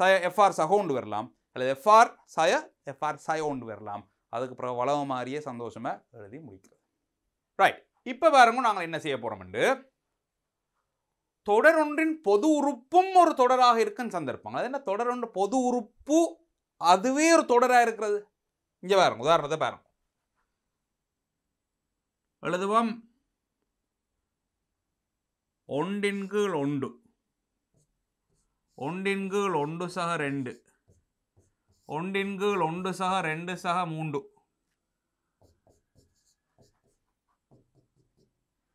சய எஃப்ஆர் சகோண்டு வரலாம் அல்லது எஃப்ஆர் சய எஃப்ஆர் சய உண்டு வரலாம் அதுக்கு பிறகு வளவு மாறிய சந்தோஷமாக எழுதி முடிக்கிறோம் ரைட் இப்போ பாருங்க நாங்கள் என்ன செய்ய போகிறோம்ண்டு தொடர் ஒன்றின் பொது உறுப்பும் ஒரு தொடராக இருக்குன்னு சந்தர்ப்பாங்க அது என்ன தொடர் ஒன்று பொது உறுப்பு அதுவே ஒரு தொடராக இருக்கிறது இங்கே பாருங்க உதாரணத்தை பாருங்க எழுதுவோம் ஒன்றின் கீழ் ஒன்று ஒன்றின் கீழ் ஒன்று சக ரெண்டு ஒன்றின் கீழ் ஒன்று சக ரெண்டு சக மூன்று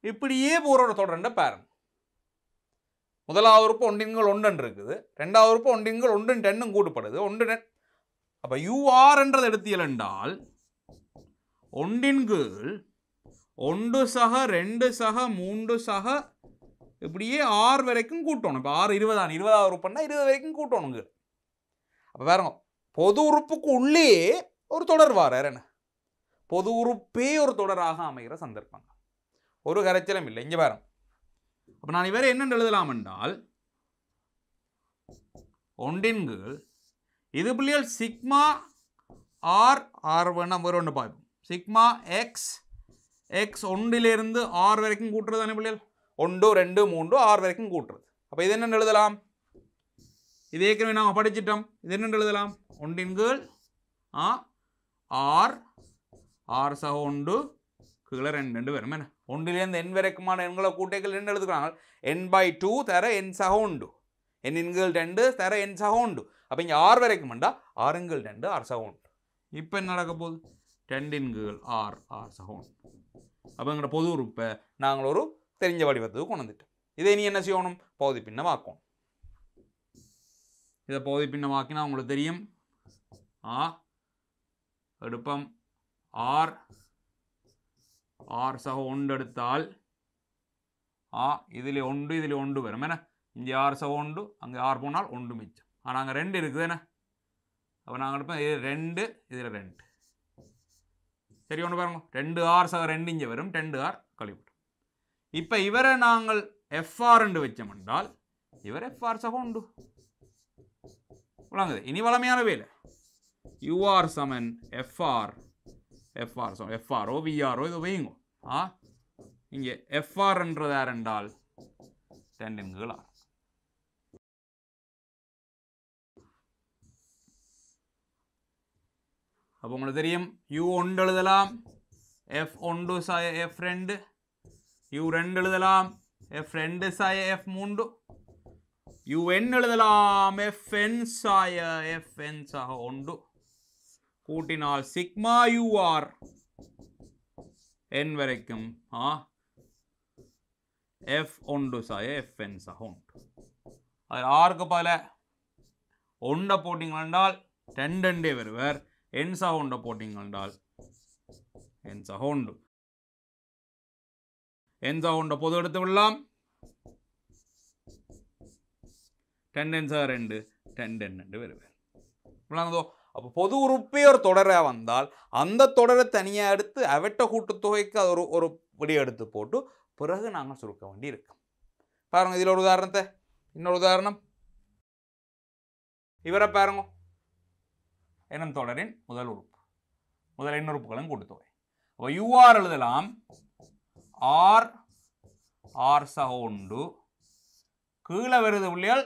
இப்படியே போரோட தொடர்ந்து பேரன் முதலாவது உறுப்பு ஒன்றின்கள் ஒன்றன் இருக்குது ரெண்டாவது உறுப்பு ஒன்றின்கள் ஒன்று டென்னும் கூட்டுப்படுது ஒன்று டென் அப்போ என்றது எடுத்தியல் என்றால் ஒன்றின் கீழ் ஒன்று சக ரெண்டு சக மூன்று சக இப்படியே ஆறு வரைக்கும் கூட்டணும் இப்போ ஆறு இருபதான இருபதாவது உறுப்புன்னா இருபது வரைக்கும் கூட்டணுங்க அப்போ பாருங்க பொது உறுப்புக்கு உள்ளே ஒரு தொடர் வாரர் என்ன பொது உறுப்பே ஒரு தொடராக அமைகிற சந்தர்ப்பம் ஒரு கரைச்சலும் இல்லை இங்கே பாருங்க அப்போ நான் இவரை என்னென்று எழுதலாம் என்றால் ஒன்றின் இது பிள்ளைகள் சிக்மா ஆர் ஆர் வேணும் ஒரு ஒன்று பார்ப்போம் சிக்மா எக்ஸ் எக்ஸ் ஒன்றிலிருந்து ஆர் வரைக்கும் கூட்டுறது தானே பிள்ளைகள் ஒன்று ரெண்டு மூன்று ஆறு வரைக்கும் கூட்டுறது அப்போ இது என்னென்னு எழுதலாம் இது ஏற்கனவே நாம் படிச்சிட்டோம் இது என்னென்று எழுதலாம் ஒன்றின் ஆர் ஆர் சக ஒன்று கீழே ரெண்டு ரெண்டு வேணும் என்ன ஒன்றிலேருந்து என் வரைக்குமான எண்களை கூட்டைகள் ரெண்டு எழுதுக்கிறாங்க என் பை டூ தர என் சகோண்டு என் எண்கள் ரெண்டு தர என் சகோண்டு அப்போ இங்கே ஆறு வரைக்கும்ண்டா ஆறுங்கள் ரெண்டு ஆறு சகோண்டு இப்போ என்ன நடக்க போகுது ரெண்டு எண்கள் ஆறு ஆறு சகோண்டு எங்கள்ட பொது உறுப்பை நாங்கள் ஒரு தெரிஞ்ச வடிவத்துக்கு கொண்டு வந்துட்டோம் இதை நீ என்ன செய்யணும் பகுதி பின்னமாக்கணும் இதை பகுதி பின்னமாக்கினா உங்களுக்கு தெரியும் ஆ எடுப்பம் ஆர் ആർ സഹ ഉണ്ട് എടുത്താൽ ஆ இதில் ஒன்று இதில் ஒன்று வரும் என்ன இங்கே ஆறு சவ ஒன்று அங்கே ஆறு போனால் ஒன்று மிச்சம் ஆனால் அங்கே ரெண்டு இருக்குது என்ன அப்போ நாங்கள் எடுப்போம் இது ரெண்டு இதில் ரெண்டு சரி ஒன்று பாருங்க ரெண்டு ஆர் சவ ரெண்டு இங்கே வரும் ரெண்டு ஆர் கழிவிடும் இப்போ இவரை நாங்கள் எஃப்ஆர் என்று வச்சோம் என்றால் இவர் எஃப்ஆர் சக உண்டு விளங்குது இனி வளமையான வேலை யூஆர் சமன் எஃப்ஆர் எஃப்ஆர் சமன் எஃப்ஆர்ஓ விஆர்ஓ இது வையுங்கோ ஆ இங்கே எஃப்ஆர் என்றது யார் என்றால் டெண்டின்கள் ஆர் அப்போ உங்களுக்கு தெரியும் யூ ஒன்று எழுதலாம் எஃப் ஒன்று சாய எஃப் ரெண்டு யூ ரெண்டு எழுதலாம் எஃப் ரெண்டு சாய எஃப் மூன்று யூ என் எழுதலாம் எஃப் என் சாய எஃப் என் சாக ஒன்று கூட்டினால் சிக்மா யூஆர் n வரைக்கும் ಆ ಎಫ್ ಉಂಡು ಸಹ ಎಫ் ಎನ್ ಸಹ உண்டு அதில் ஆறுக்கு பல ஒண்டை போட்டிங்க என்றால் ரெண்டு ரெண்டே வருவர் என் சக ஒண்டை போட்டிங்க என்றால் என் சக என் சக பொது எடுத்து விடலாம் ரெண்டு என் சக ரெண்டு ரெண்டு ரெண்டு வருவர் இவ்வளோ அப்போ பொது உறுப்பே ஒரு தொடராக வந்தால் அந்த தொடரை தனியாக எடுத்து அவட்ட கூட்டுத்தொகைக்கு அது ஒரு ஒரு படி எடுத்து போட்டு பிறகு நாங்கள் சுருக்க வேண்டி இருக்கோம் பாருங்கள் இதில் ஒரு உதாரணத்தை இன்னொரு உதாரணம் இவரை பாருங்க இனம் தொடரின் முதல் உறுப்பு முதல் இன்னுறுப்புகளும் கூட்டுத்தொகை அப்போ யூஆர் எழுதலாம் ஆர் ஆர் சகோண்டு கீழே வருது உள்ளியால்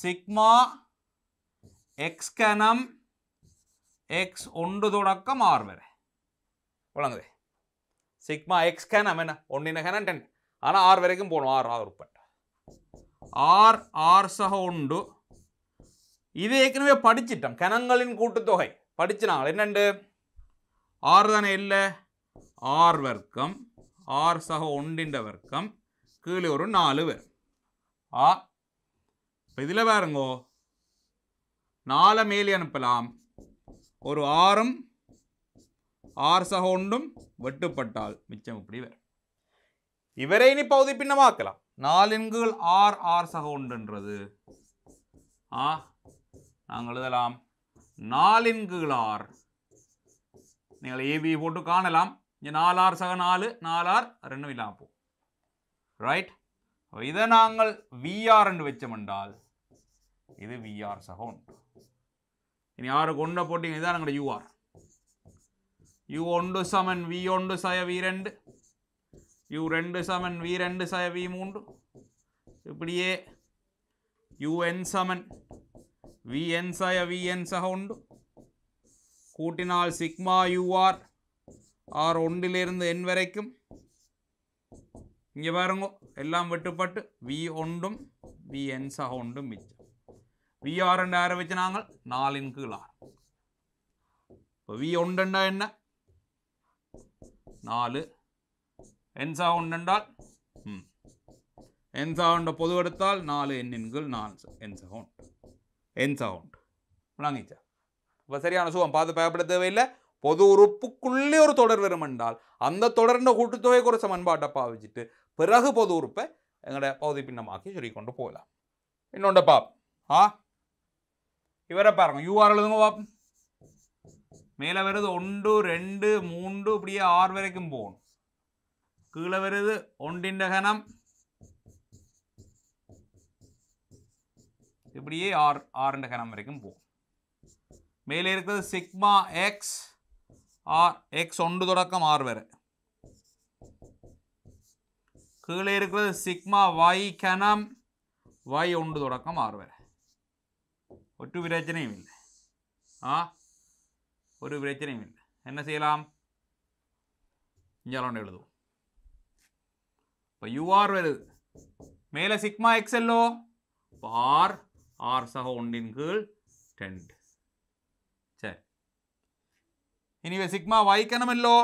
சிக்மா එක්ක නම් එක් ඔන්ඩු දොඩක්ක මාර්වර ஒழங்குது சிக்மா எக்ஸ் கேன் அமென ஒன்றின கேனன் ஆனால் ஆறு வரைக்கும் போகணும் ஆறு ஆறு உட்பட்ட ஆர் ஆர் சக உண்டு இது ஏற்கனவே படிச்சிட்டோம் கணங்களின் கூட்டுத்தொகை படிச்சு நாங்கள் என்னண்டு ஆறு தானே இல்லை ஆர் வர்க்கம் ஆர் சக ஒன்றின்ற வர்க்கம் கீழே ஒரு நாலு வரும் ஆ இப்போ இதில் பாருங்கோ நாலு மேலே அனுப்பலாம் ஒரு ஆறும் ஆறு சகோண்டும் வெட்டுப்பட்டால் மிச்சம் இப்படி வரும் இவரை இனி பகுதி பின்னமாக்கலாம் நாலின்குகள் ஆர் ஆர் சகோண்டுன்றது ஆ நாங்கள் எழுதலாம் நாலின்குகள் ஆர் நீங்கள் ஏபி போட்டு காணலாம் இங்கே நாலார் சக நாலு நாலார் ரெண்டும் இல்லாமல் போகும் ரைட் இதை நாங்கள் விஆர் என்று வச்சோம் என்றால் இது விஆர் சக ஒன்று ഇനി ആറ് കൊണ്ട് പൊട്ടിങ് ഇതാണ് നിങ്ങളുടെ യു ആർ യു ഉണ്ട് സമൻ വി ഉണ്ട് സയ വി രണ്ട് യു രണ്ട് സമൻ വി രണ്ട് സയ വി മൂണ്ട് ഇപ്പടിയേ യു എൻ സമൻ വി എൻ സയ വി എൻ സഹ ഉണ്ട് കൂട്ടിനാൽ സിഗ്മ യു ആർ ஆர் ஒன்றிலிருந்து என் வரைக்கும் இங்கே பாருங்க எல்லாம் வெட்டுப்பட்டு வி ஒன்றும் வி என்ஸாக ஒன்றும் மிச்சம் விஆர் என்ற ஆரை வச்சுனாங்க நாலின் கீழ் ஆறு இப்போ வி ஒன்றுண்டா என்ன நாலு என்சா ஒன்றென்றால் ம் என்சா ஒன்றை பொது எடுத்தால் நாலு எண்ணின் கீழ் நாலு என்சா ஒன்று என்சா ஒன்று விளாங்கிச்சா இப்போ சரியான சுகம் பார்த்து பயப்பட தேவையில்லை பொது உறுப்புக்குள்ளே ஒரு தொடர் வருமென்றால் அந்த தொடர்ந்த கூட்டுத்தொகை ஒரு சமன்பாட்டை பாவிச்சுட்டு பிறகு பொது உறுப்பை எங்களோட பகுதி பின்னமாக்கி சொல்லி கொண்டு போகலாம் இன்னொன்று பாப் ஆ இவரை பாருங்க யூஆர் எழுதுங்க பாப்போம் மேலே வருது ஒன்று ரெண்டு மூன்று இப்படியே ஆறு வரைக்கும் போகணும் கீழே வருது ஒன்றின் கணம் இப்படியே ஆறு ஆறுண்ட கணம் வரைக்கும் போகும் மேலே இருக்கிறது சிக்மா எக்ஸ் ஆர் எக்ஸ் ஒன்று தொடக்கம் ஆறு வரை கீழே இருக்கிறது சிக்மா வை கணம் வை ஒன்று தொடக்கம் ஆறு வரை ഒറ്റ വിരചനയുമില്ല ആ ഒരു വിരചനയുമില്ല എന്നെ ചെയ്യലാം ഇയാളോണ്ട് എഴുതും അപ്പോൾ യു ആർ വരുത് മേലെ സിഗ്മ എക്സ് അല്ലോ അപ്പോൾ ആർ ആർ സഹ ഒണ്ടിൻ കീഴ് ടെൻഡ് ശരി ഇനി സിഗ്മ വായിക്കണമല്ലോ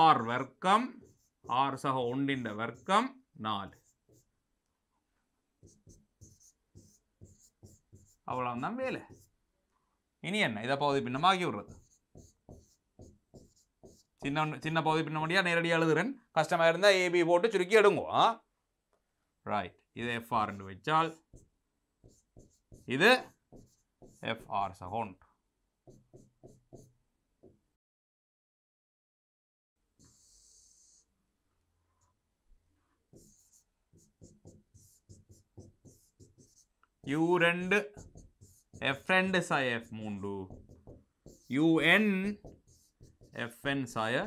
ആർ വർക്കം ആർ സഹ ഒണ്ടിൻ്റെ വർക്കം നാല് அவ்வளோதான் வேலை இனி என்ன இதை பகுதி பின்னமாகி விடுறது சின்ன சின்ன பகுதி பின்ன முடியாது நேரடியாக எழுதுறேன் கஷ்டமாக இருந்தால் ஏபி போட்டு சுருக்கி எடுங்குவோம் ரைட் இது எஃப்ஆர்ன்னு வச்சால் இது எஃப்ஆர் சகோண்ட் யூ ரெண்டு fn saya f3 un fn saya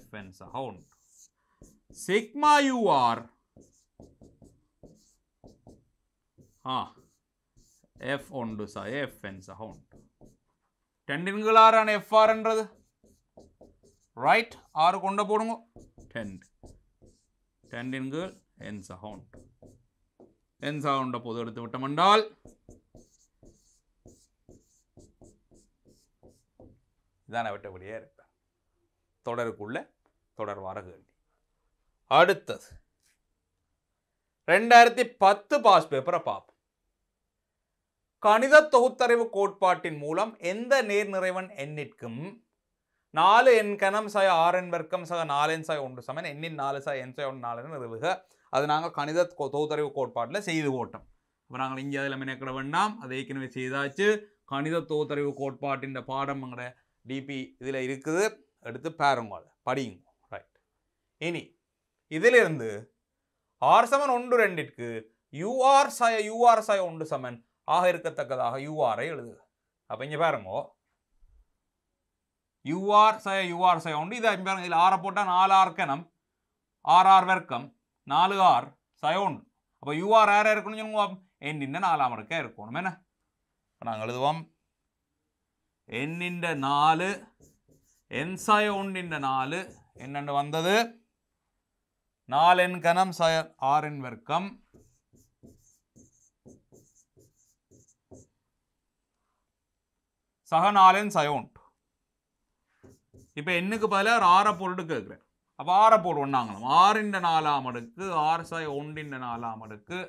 fn సహా ఉంటుంది సిగ్మా యూఆర్ ఎఫ్ ఒండు సాయ ఎఫ్ఎన్ సహా ఉంటు டென்டின்குலார் ஆன எஃப்ஆர்ன்றது ரைட் ஆறு கொண்ட போடுங்க டென்ட் டென்டின்கு என் சஹவுண்ட் என் சஹவுண்டை பொது எடுத்து விட்டமென்றால் இதான் விட்டபடியே இருப்பேன் தொடருக்குள்ள தொடர் கேள்வி அடுத்தது ரெண்டாயிரத்தி பத்து பாஸ் பேப்பரை பார்ப்போம் கணித தொகுத்தறிவு கோட்பாட்டின் மூலம் எந்த நிறைவன் எண்ணிற்கும் நாலு என் கணம் சய ஆறு என் வர்க்கம் சக நாலு என் சய ஒன்று சமன் எண்ணின் நாலு சாய் என் சய ஒன்று நாலு நிறுவுக அது நாங்கள் கணித தொகுத்தறிவு கோட்பாட்டில் செய்து ஓட்டோம் இப்போ நாங்கள் இங்கே அதில் மினக்கிற வேண்டாம் அதை ஏற்கனவே செய்தாச்சு கணித தொகுத்தறிவு கோட்பாட்டின் பாடம் எங்களோட டிபி இதில் இருக்குது எடுத்து பாருங்க படியுங்க ரைட் இனி இதிலிருந்து ஆர் சமன் ஒன்று ரெண்டிற்கு யூஆர் சாய யூஆர் சாய ஒன்று சமன் ஆக இருக்கத்தக்கதாக யூஆரை எழுதுக அப்போ இங்கே பாருங்கோ யூஆர் சாய யூஆர் சாய ஒன்று இதை பாருங்க இதில் ஆரை போட்டால் நாலு கணம் ஆர் ஆர் வர்க்கம் நாலு ஆர் ஒன்று அப்போ யூஆர் ஆராக இருக்கணும் சொல்லுவோம் என்ன நாலாம் அடுக்க இருக்கணும் என்ன நாங்கள் எழுதுவோம் என்னின்ற நாலு என் എണ്ണിൻ്റെ നാല് എൻസയോണിൻ്റെ നാല് എണ്ണണ്ട് വന്നത് നാലെൻ കനം സയ ആറിൻ சக சகநாளன் சயோன்ட் இப்போ எண்ணுக்கு பதிலாக ஒரு ஆறை போட்டு கேட்குறேன் அப்போ ஆறை போட்டு ஒன்றாங்களாம் ஆறின் நாலாம் அடுக்கு ஆறு சாய் ஒன்றின் நாலாம் அடுக்கு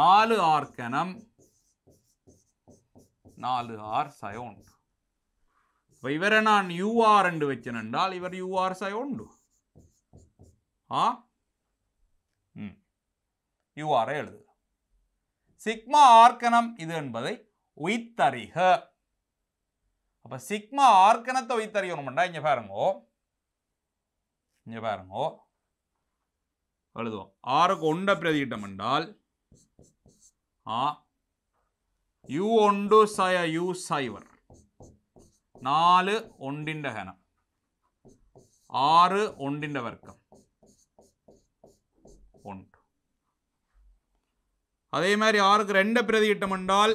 நாலு ஆர்கனம் நாலு ஆர் சயோன்ட் இப்போ இவரை நான் யூஆர் என்று வச்சேன் என்றால் இவர் யூஆர் சை உண்டு ஆ ம் யூஆரை எழுதுக சிக்மா ஆர்க்கணம் இது என்பதை உயித்தறிக அப்போ சிக்மா ஆர்க்கணத்தை உயித்தறியணும்டா இங்கே பாருங்கோ இங்கே பாருங்கோ எழுதுவோம் ஆறுக்கு ஒண்ட பிரதியிட்டம் என்றால் ஆ யூ ஒன்று சய யூ சைவர் നാല് ഒണ്ടിൻ്റെ ഹനം ആറ് ഒണ്ടിൻ്റെ വർക്കം ഉണ്ട് അതേമാതിരി ആർക്ക് രണ്ട് പ്രതി കിട്ടുമുണ്ടാൽ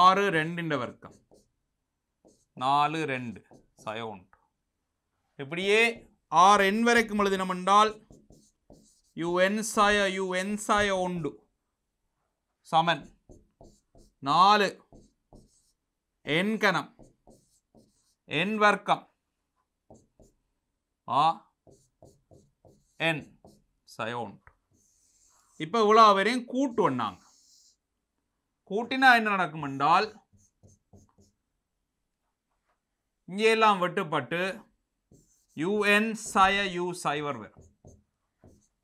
ആറ് രണ്ടിൻ്റെ വർക്കം നാല് രണ്ട് സയമുണ്ട് ഇപ്പടിയേ ആറ് എൻ വരയ്ക്കും എഴുതിനമുണ്ടാൽ യു എൻ സയ യു എൻ സയ ഉണ്ട് സമൻ நாலு എൻ என் வர்க்கம் ஆ என் சயோன் சயோண்ட் இப்போ இவ்வளோ வரையும் கூட்டு ஒன்றாங்க கூட்டினா என்ன நடக்கும் என்றால் எல்லாம் வெட்டுப்பட்டு யுஎன் சய யூ சைவர் வரும்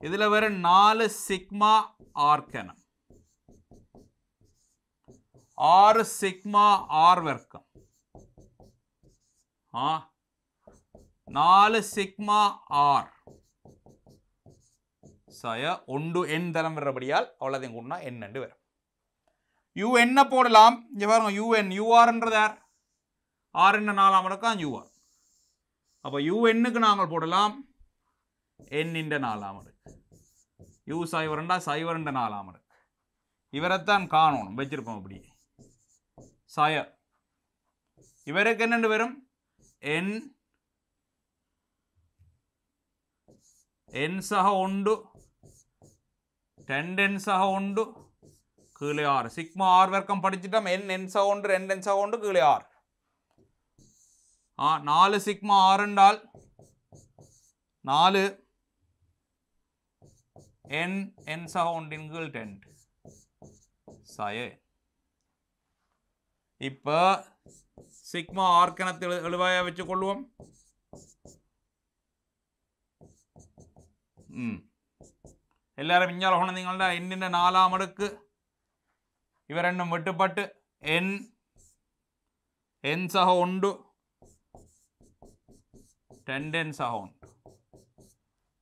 இதில் வர நாலு சிக்மா ஆர்கனம் ఆరు சிக்மா ஆர் வர்க்கம் നാല് സിഗ്മ ആർ സയ ഒണ്ടു എൻ തരം വരപടിയാൽ അവളതിയും കൂടിന എൻ രണ്ട് വരും യു എന്നെ போடலாம் இங்கே பாருங்க யூஎன் யூஆர்ன்றது யார் ஆர் என்ன நாலாம் அடுக்கம் யூஆர் அப்போ யூஎன்னுக்கு நாங்கள் போடலாம் என்னின்ற நாலாம் அடுக்கு யூ சைவரண்டா சைவரண்ட நாலாம் அடுக்கு இவரைத்தான் காணணும் வச்சிருப்போம் அப்படியே സയ ഇവരൊക്കെ എന്നുണ്ട് വരും എൻ എൻ സഹ ഉണ്ടു രണ്ട് എൻ സഹ ഉണ്ടു കീളി ആർ സിക്മ ആർ വർക്കം പഠിച്ചിട്ട് എൻ എൻ സഹ ഉണ്ട് രണ്ട് എൻ സഹ ഉണ്ട് കീളി ആർ ആ നാല് സിക്മ ആർ ഉണ്ടാൽ നാല് എൻ എൻ സഹ ഉണ്ട് ഇൻകിൾ ടെൻറ്റ് സയ இப்போ സിഗ്മ ആർ കണത്ത് എളുവായ വെച്ച് കൊള്ളുവം എല്ലാവരും ഇഞ്ഞാളോണം നിങ്ങളുടെ എന്നിൻ്റെ നാലാം അടുക്ക് ഇവ രണ്ടും വെട്ടുപട്ട് എൻ എൻ സഹ ഉണ്ട് രണ്ട് എൻ സഹ ഉണ്ട്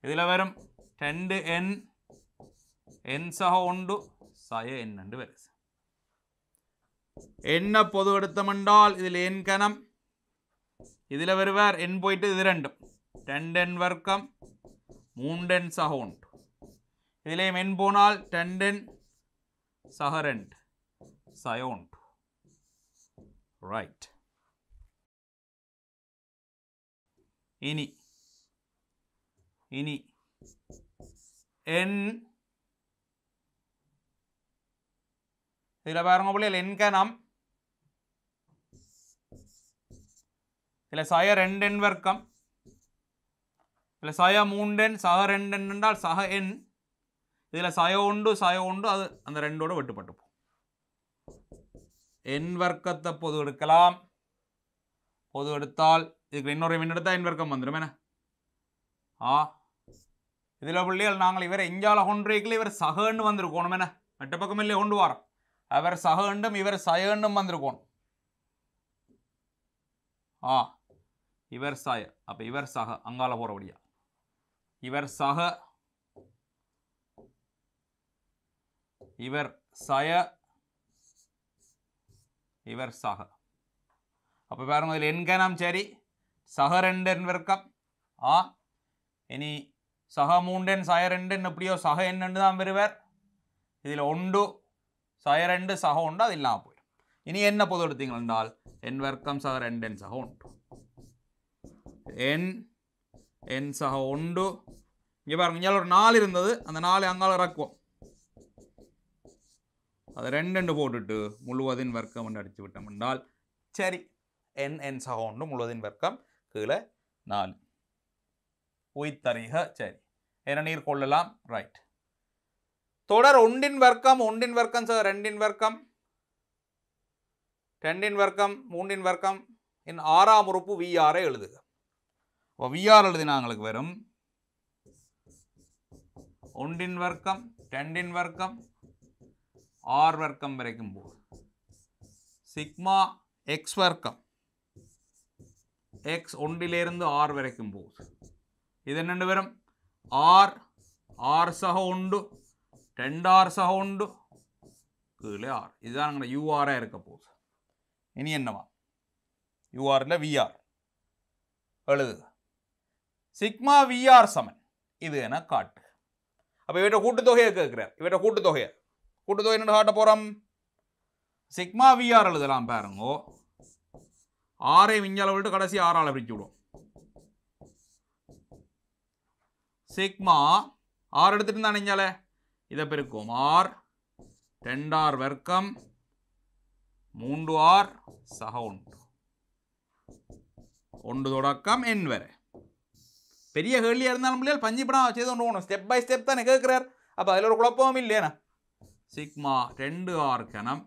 ഇതിലെ വരും രണ്ട് എൻ എൻ സഹ ഉണ്ട് സയ എൻ ഉണ്ട് വരും என்ன பொது என்றால் இதில் என் கணம் இதில் வருவார் என் போயிட்டு இது ரெண்டும் டென்டென் வர்க்கம் மூண்டென் சக இதிலேயும் என் போனால் டென்டென் சஹரண்ட் சயோண்ட் ரைட் இனி இனி என் இதில் பாருங்க பிள்ளைகள் என்கனம் இதில் சய ரெண்டென் வர்க்கம் இதில் சய மூண்டென் சக ரெண்டென் என்றால் சக என் இதில் சய ஒன்று சய ஒன்று அது அந்த ரெண்டோடு வெட்டுப்பட்டுப்போம் என் வர்க்கத்தை பொது எடுக்கலாம் பொது எடுத்தால் இதுக்கு இன்னொரு மின் எடுத்தால் என் வர்க்கம் வந்துடும் என்ன ஆ இதில் பிள்ளைகள் நாங்கள் இவர் எஞ்சால கொண்டிருக்கல இவர் சகன்னு வந்துருக்கோணும் என்ன மற்ற பக்கம் இல்லையே கொண்டு வரோம் அவர் சகண்டும் இவர் சயண்டும் வந்திருக்கோம் ஆ இவர் சய அப்போ இவர் சக அங்கால போகிறபடியா இவர் சக இவர் சய இவர் சக அப்ப பாருங்க இதில் என்கனம் சரி சக ரெண்டு இருக்கம் ஆ இனி சக மூண்டன் சய ரெண்டுன்னு எப்படியோ சக என்னன்னு தான் வருவர் இதில் ஒன்று சயரெண்டு சக உண்டு அது இல்லாமல் போயிடும் இனி என்ன பொது எடுத்தீங்கள் என்றால் என் வர்க்கம் சக ரெண்டென் சக உண்டு என் என் சக உண்டு இங்கே பாருங்க இங்கே ஒரு நாலு இருந்தது அந்த நாலு அங்கால இறக்குவோம் அது ரெண்டு போட்டுட்டு முழுவதின் வர்க்கம் என்று அடித்து விட்டோம் என்றால் சரி என் என் சக உண்டு முழுவதின் வர்க்கம் கீழே நாலு உயிர்த்தறிக சரி என்ன நீர் கொள்ளலாம் ரைட் தொடர் ஒன்றின் வர்க்கம் ஒன்றின் வர்க்கம் சார் ரெண்டின் வர்க்கம் ரெண்டின் வர்க்கம் மூன்றின் வர்க்கம் என் ஆறாம் உறுப்பு விஆரை எழுதுக அப்போ விஆர் எழுதினாங்களுக்கு வெறும் ஒன்றின் வர்க்கம் ரெண்டின் வர்க்கம் ஆர் வர்க்கம் வரைக்கும் போ சிக்மா எக்ஸ் வர்க்கம் எக்ஸ் ஒன்றிலிருந்து ஆர் வரைக்கும் போகுது இது என்னென்று வெறும் ஆர் ஆர் சக ஒன்று டெண்டார் சவுண்டு கீழே ஆர் இதுதான் அங்கே யூஆராக இருக்க போகுது இனி என்னவா யூஆரில் விஆர் எழுதுக சிக்மா விஆர் சமன் இது என காட்டு அப்போ இவற்றை கூட்டுத்தொகையை கேட்குறார் இவற்றை கூட்டுத்தொகையை கூட்டுத்தொகை என்ன காட்ட போகிறோம் சிக்மா விஆர் எழுதலாம் பாருங்கோ ஆறை விஞ்ஞால விட்டு கடைசி ஆறால் பிரிச்சு விடும் சிக்மா ஆறு எடுத்துட்டு இருந்தானே இதை பெருக்குவோம் ஆர் ரெண்டார் வர்க்கம் மூன்று ஆர் சக ஒன்று ஒன்று தொடக்கம் என் வரை பெரிய கேள்வியாக இருந்தாலும் பிள்ளைகள் பஞ்சு படம் செய்து ஒன்று போகணும் ஸ்டெப் பை ஸ்டெப் தானே கேட்குறார் அப்போ அதில் ஒரு குழப்பமும் இல்லையா சிக்மா ரெண்டு ஆர் கணம்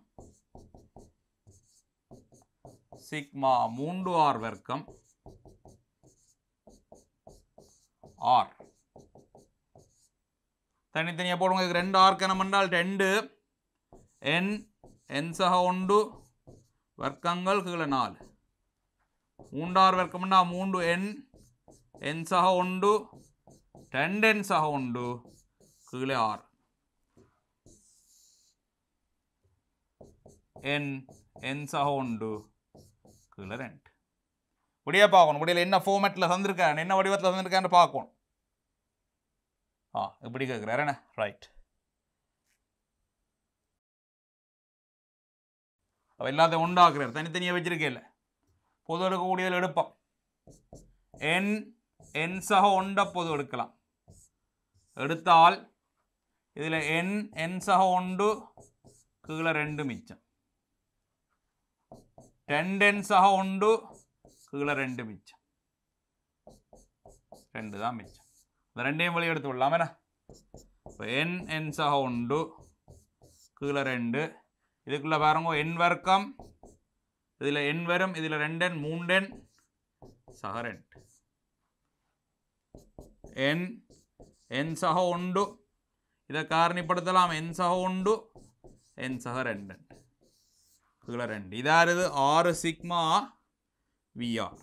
சிக்மா மூன்று ஆர் வர்க்கம் ஆர் தனித்தனியாக போடுவோம் இதுக்கு ரெண்டு என்ன பண்ணால் ரெண்டு என் என் சக ஒன்று வர்க்கங்கள் கீழே நாலு மூன்றாறு வர்க்கம்னா மூன்று என் என் சக ஒன்று ரெண்டு என் சக ஒன்று கீழே ஆறு என் என் சக ஒன்று கீழே ரெண்டு இப்படியே பார்க்கணும் முடியல என்ன ஃபார்மேட்டில் தந்திருக்கேன் என்ன வடிவத்தில் தந்திருக்கான்னு பார்க்கணும் ஆ இப்படி கேட்குறாரு என்ன ரைட் அப்போ எல்லாத்தையும் உண்டாக்குறார் தனித்தனியாக வச்சிருக்கே இல்லை பொது எடுக்கக்கூடியதில் எடுப்போம் என் என் சக ஒண்ட பொது எடுக்கலாம் எடுத்தால் இதில் என் என் சக ஒன்று கீழே ரெண்டு மிச்சம் ரெண்டு சக ஒன்று கீழே ரெண்டு மிச்சம் ரெண்டு தான் மிச்சம் ரெண்டையும் வழி எடுத்து விடலாம் என்ன இப்போ என் சக ஒன்று கீழே ரெண்டு இதுக்குள்ளே பாருங்க என் வர்க்கம் இதில் என் வரும் இதில் ரெண்டென் மூண்டென் சக ரெண்டு என் என் சக ஒன்று இதை காரணிப்படுத்தலாம் என் சக ஒன்று என் சக ரெண்டு கீழே ரெண்டு இதாருது ஆறு சிக்மா விஆர்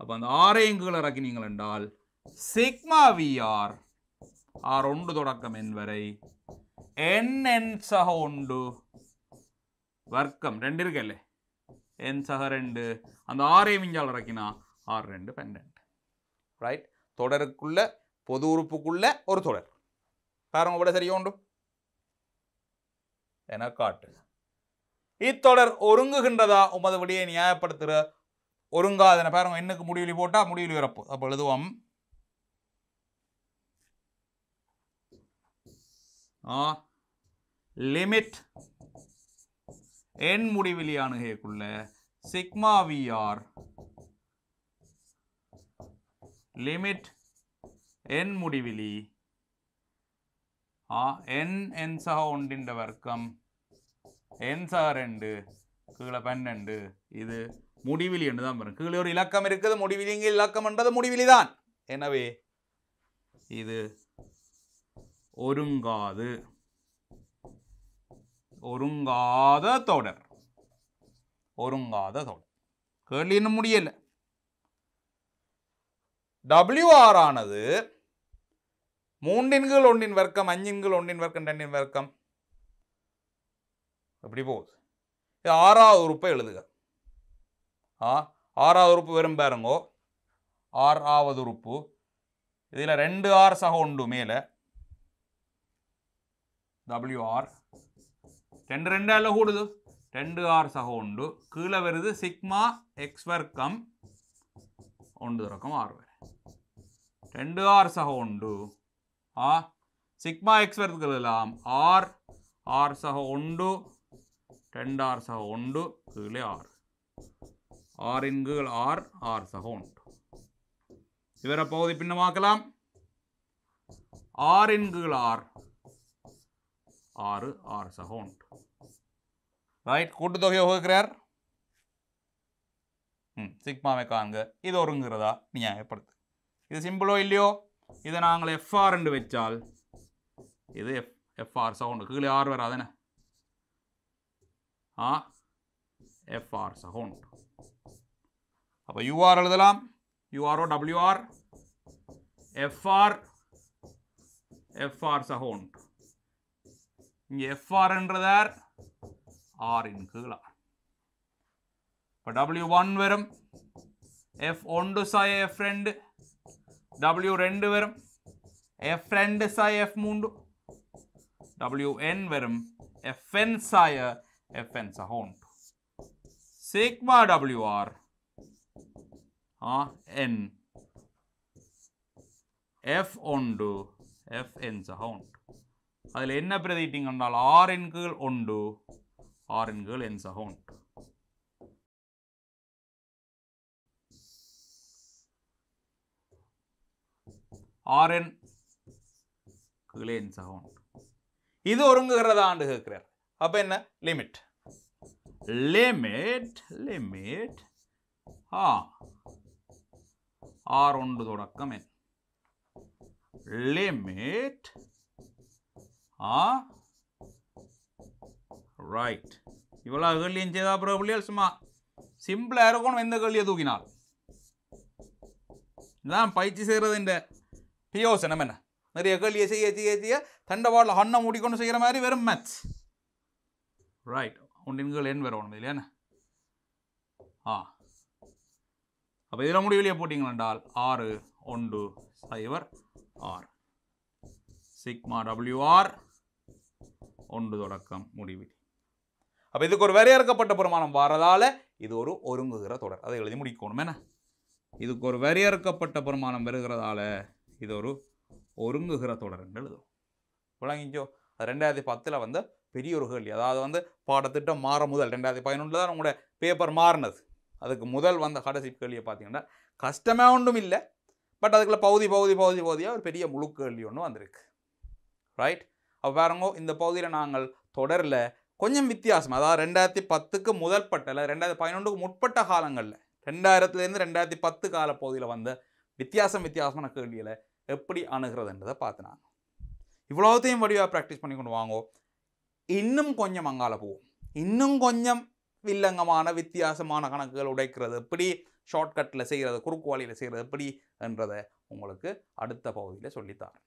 அப்போ அந்த ஆரையும் கீழே இறக்கினீங்கள் என்றால் சிக்மா விஆர் ஆர் ஒன்று தொடக்கம் என் வரை என் என் சக ஒன்று வர்க்கம் ரெண்டு இருக்கல்லே என் சக ரெண்டு அந்த ஆரையும் மிஞ்சால் இறக்கினா ஆர் ரெண்டு பன்னெண்டு ரைட் தொடருக்குள்ள பொது உறுப்புக்குள்ள ஒரு தொடர் பாருங்க கூட சரியா உண்டு என காட்டு இத்தொடர் ஒருங்குகின்றதா உமது விடையை நியாயப்படுத்துகிற ஒருங்காதன பாருங்க எண்ணுக்கு முடிவெளி போட்டால் முடிவெளி வரப்பு அப்போ எழுதுவோம் லிமிட் என் முடிவெளி அணுகைக்குள்ள சிக்மா விஆர் லிமிட் என் முடிவிலி என் என் சக ஒன்றின் வர்க்கம் என் சக ரெண்டு கீழே பன்னெண்டு இது முடிவிலி என்று தான் வரும் கீழே ஒரு இலக்கம் இருக்குது முடிவிலி இங்கே இலக்கம் என்றது முடிவிலி தான் எனவே இது ஒருங்காது ஒருங்காத தொடர் ஒருங்காத தொடர் கேள்வி இன்னும் முடியல டபிள்யூஆர் ஆனது மூன்றின்கள் ஒன்றின் வர்க்கம் அஞ்சின்கள் ஒன்றின் வர்க்கம் ரெண்டின் வர்க்கம் எப்படி போகுது ஆறாவது உறுப்பை எழுதுக ஆறாவது உறுப்பு வெறும் பாருங்கோ ஆறாவது உறுப்பு இதில் ரெண்டு ஆர் சக உண்டு மேலே டபிள்யூ ஆர் ரெண்டு ரெண்டு அல்ல கூடுது ரெண்டு ஆர் சக உண்டு கீழே வருது சிக்மா எக்ஸ் வர்க்கம் ஒன்று தொடக்கம் ஆறு வரை ரெண்டு ஆர் சக உண்டு ஆ சிக்மா எக்ஸ் வர்க்கலாம் ஆர் ஆர் சக உண்டு ரெண்டு ஆர் சக உண்டு கீழே ஆறு ஆர் கீழ் ஆர் ஆர் சகோண்ட் இவர பகுதி பின்னமாக்கலாம் ஆர் கீழ் ஆர் ஆறு ஆர் சகோண்ட் ரைட் கூட்டுத்தொகையை வகுக்கிறார் ம் சிக்மாவை காண்க இது ஒருங்கிறதா நியாயப்படுத்து இது சிம்பிளோ இல்லையோ இதை நாங்கள் எஃப்ஆர் என்று வச்சால் இது எஃப் எஃப்ஆர் சவுண்டு கீழே ஆறு வராதுன்னு ஆ எஃப்ஆர் சவுண்ட் அப்போ யூஆர் எழுதலாம் யூஆர்ஓ டபிள்யூஆர் எஃப்ஆர் எஃப்ஆர் சகோண்ட் இங்கே எஃப்ஆர்ன்றதார் ஆரின் கீழா இப்போ டபிள்யூ ஒன் வரும் எஃப் ஒன்று சாய் எஃப் ரெண்டு டபிள்யூ ரெண்டு வரும் எஃப் ரெண்டு சாய் எஃப் மூன்று டபிள்யூ என் வரும் எஃப் என் சாய எஃப் என் சகோண்ட் சிக்மா டபிள்யூஆர் n f ஒன்று f n சக உண்டு அதில் என்ன பிரதிட்டிங் என்றால் ஆர் எண்கள் ஒன்று r எண்கள் என் சக உண்டு ஆர் என் கீழே என் சக இது ஒருங்குகிறதா ஆண்டு கேட்கிறார் அப்போ என்ன லிமிட் லிமிட் லிமிட் ஆ ஆர் தொடக்கம் எண் லிமிட் ஆ ரைட் இவ்வளோ கேள்வியும் செய்தா அப்புறம் பிள்ளைகள் சும்மா சிம்பிளாக இருக்கணும் எந்த கேள்வியை தூக்கினால் இதான் பயிற்சி செய்கிறது இந்த பியோசனம் என்ன நிறைய கேள்வியை செய்ய செய்ய செய்ய தண்டவாடில் ஹண்ணை மூடிக்கொண்டு செய்கிற மாதிரி வெறும் மேட்ச் ரைட் ஒன்றின் கேள் எண் வேறு ஒன்று ஆ அப்போ இதில் முடிவெளியை போட்டிங்கன்னால் ஆறு ஒன்று சைவர் ஆர் சிக்மா டபிள்யூஆர் ஒன்று தொடக்கம் முடிவில் அப்போ இதுக்கு ஒரு வரையறுக்கப்பட்ட பிரமாணம் வரதால் இது ஒரு ஒருங்குகிற தொடர் அதை எழுதி முடிக்கணும் என்ன இதுக்கு ஒரு வரையறுக்கப்பட்ட பிரமாணம் வருகிறதால இது ஒரு ஒருங்குகிற தொடர் என்று எழுதும் விளங்கிச்சோ அது ரெண்டாயிரத்தி பத்தில் வந்து பெரிய ஒரு கேள்வி அதாவது வந்து பாடத்திட்டம் மாற முதல் ரெண்டாயிரத்தி பதினொன்றில் தான் உங்களோட பேப்பர் மாறினது அதுக்கு முதல் வந்த கடைசி கேள்வியை பார்த்தீங்கன்னா கஷ்டமே ஒன்றும் இல்லை பட் அதுக்குள்ள பகுதி பகுதி பகுதி பகுதியாக ஒரு பெரிய முழு கேள்வி ஒன்று வந்திருக்கு ரைட் அப்போ பாருங்க இந்த பகுதியில் நாங்கள் தொடரில் கொஞ்சம் வித்தியாசம் அதாவது ரெண்டாயிரத்தி பத்துக்கு முதல் பட்டல ரெண்டாயிரத்தி பதினொன்றுக்கு முற்பட்ட காலங்களில் ரெண்டாயிரத்துலேருந்து ரெண்டாயிரத்தி பத்து கால பகுதியில் வந்த வித்தியாசம் வித்தியாசமான கேள்வியில் எப்படி அணுகிறதுன்றதை நாங்கள் இவ்வளோத்தையும் வடிவாக ப்ராக்டிஸ் பண்ணி கொண்டு வாங்கோ இன்னும் கொஞ்சம் அங்கால போவோம் இன்னும் கொஞ்சம் வில்லங்கமான வித்தியாசமான கணக்குகள் உடைக்கிறது எப்படி ஷார்ட்கட்டில் செய்கிறது குறுக்கு வழியில் செய்கிறது எப்படி என்றதை உங்களுக்கு அடுத்த பகுதியில் சொல்லித்தாரேன்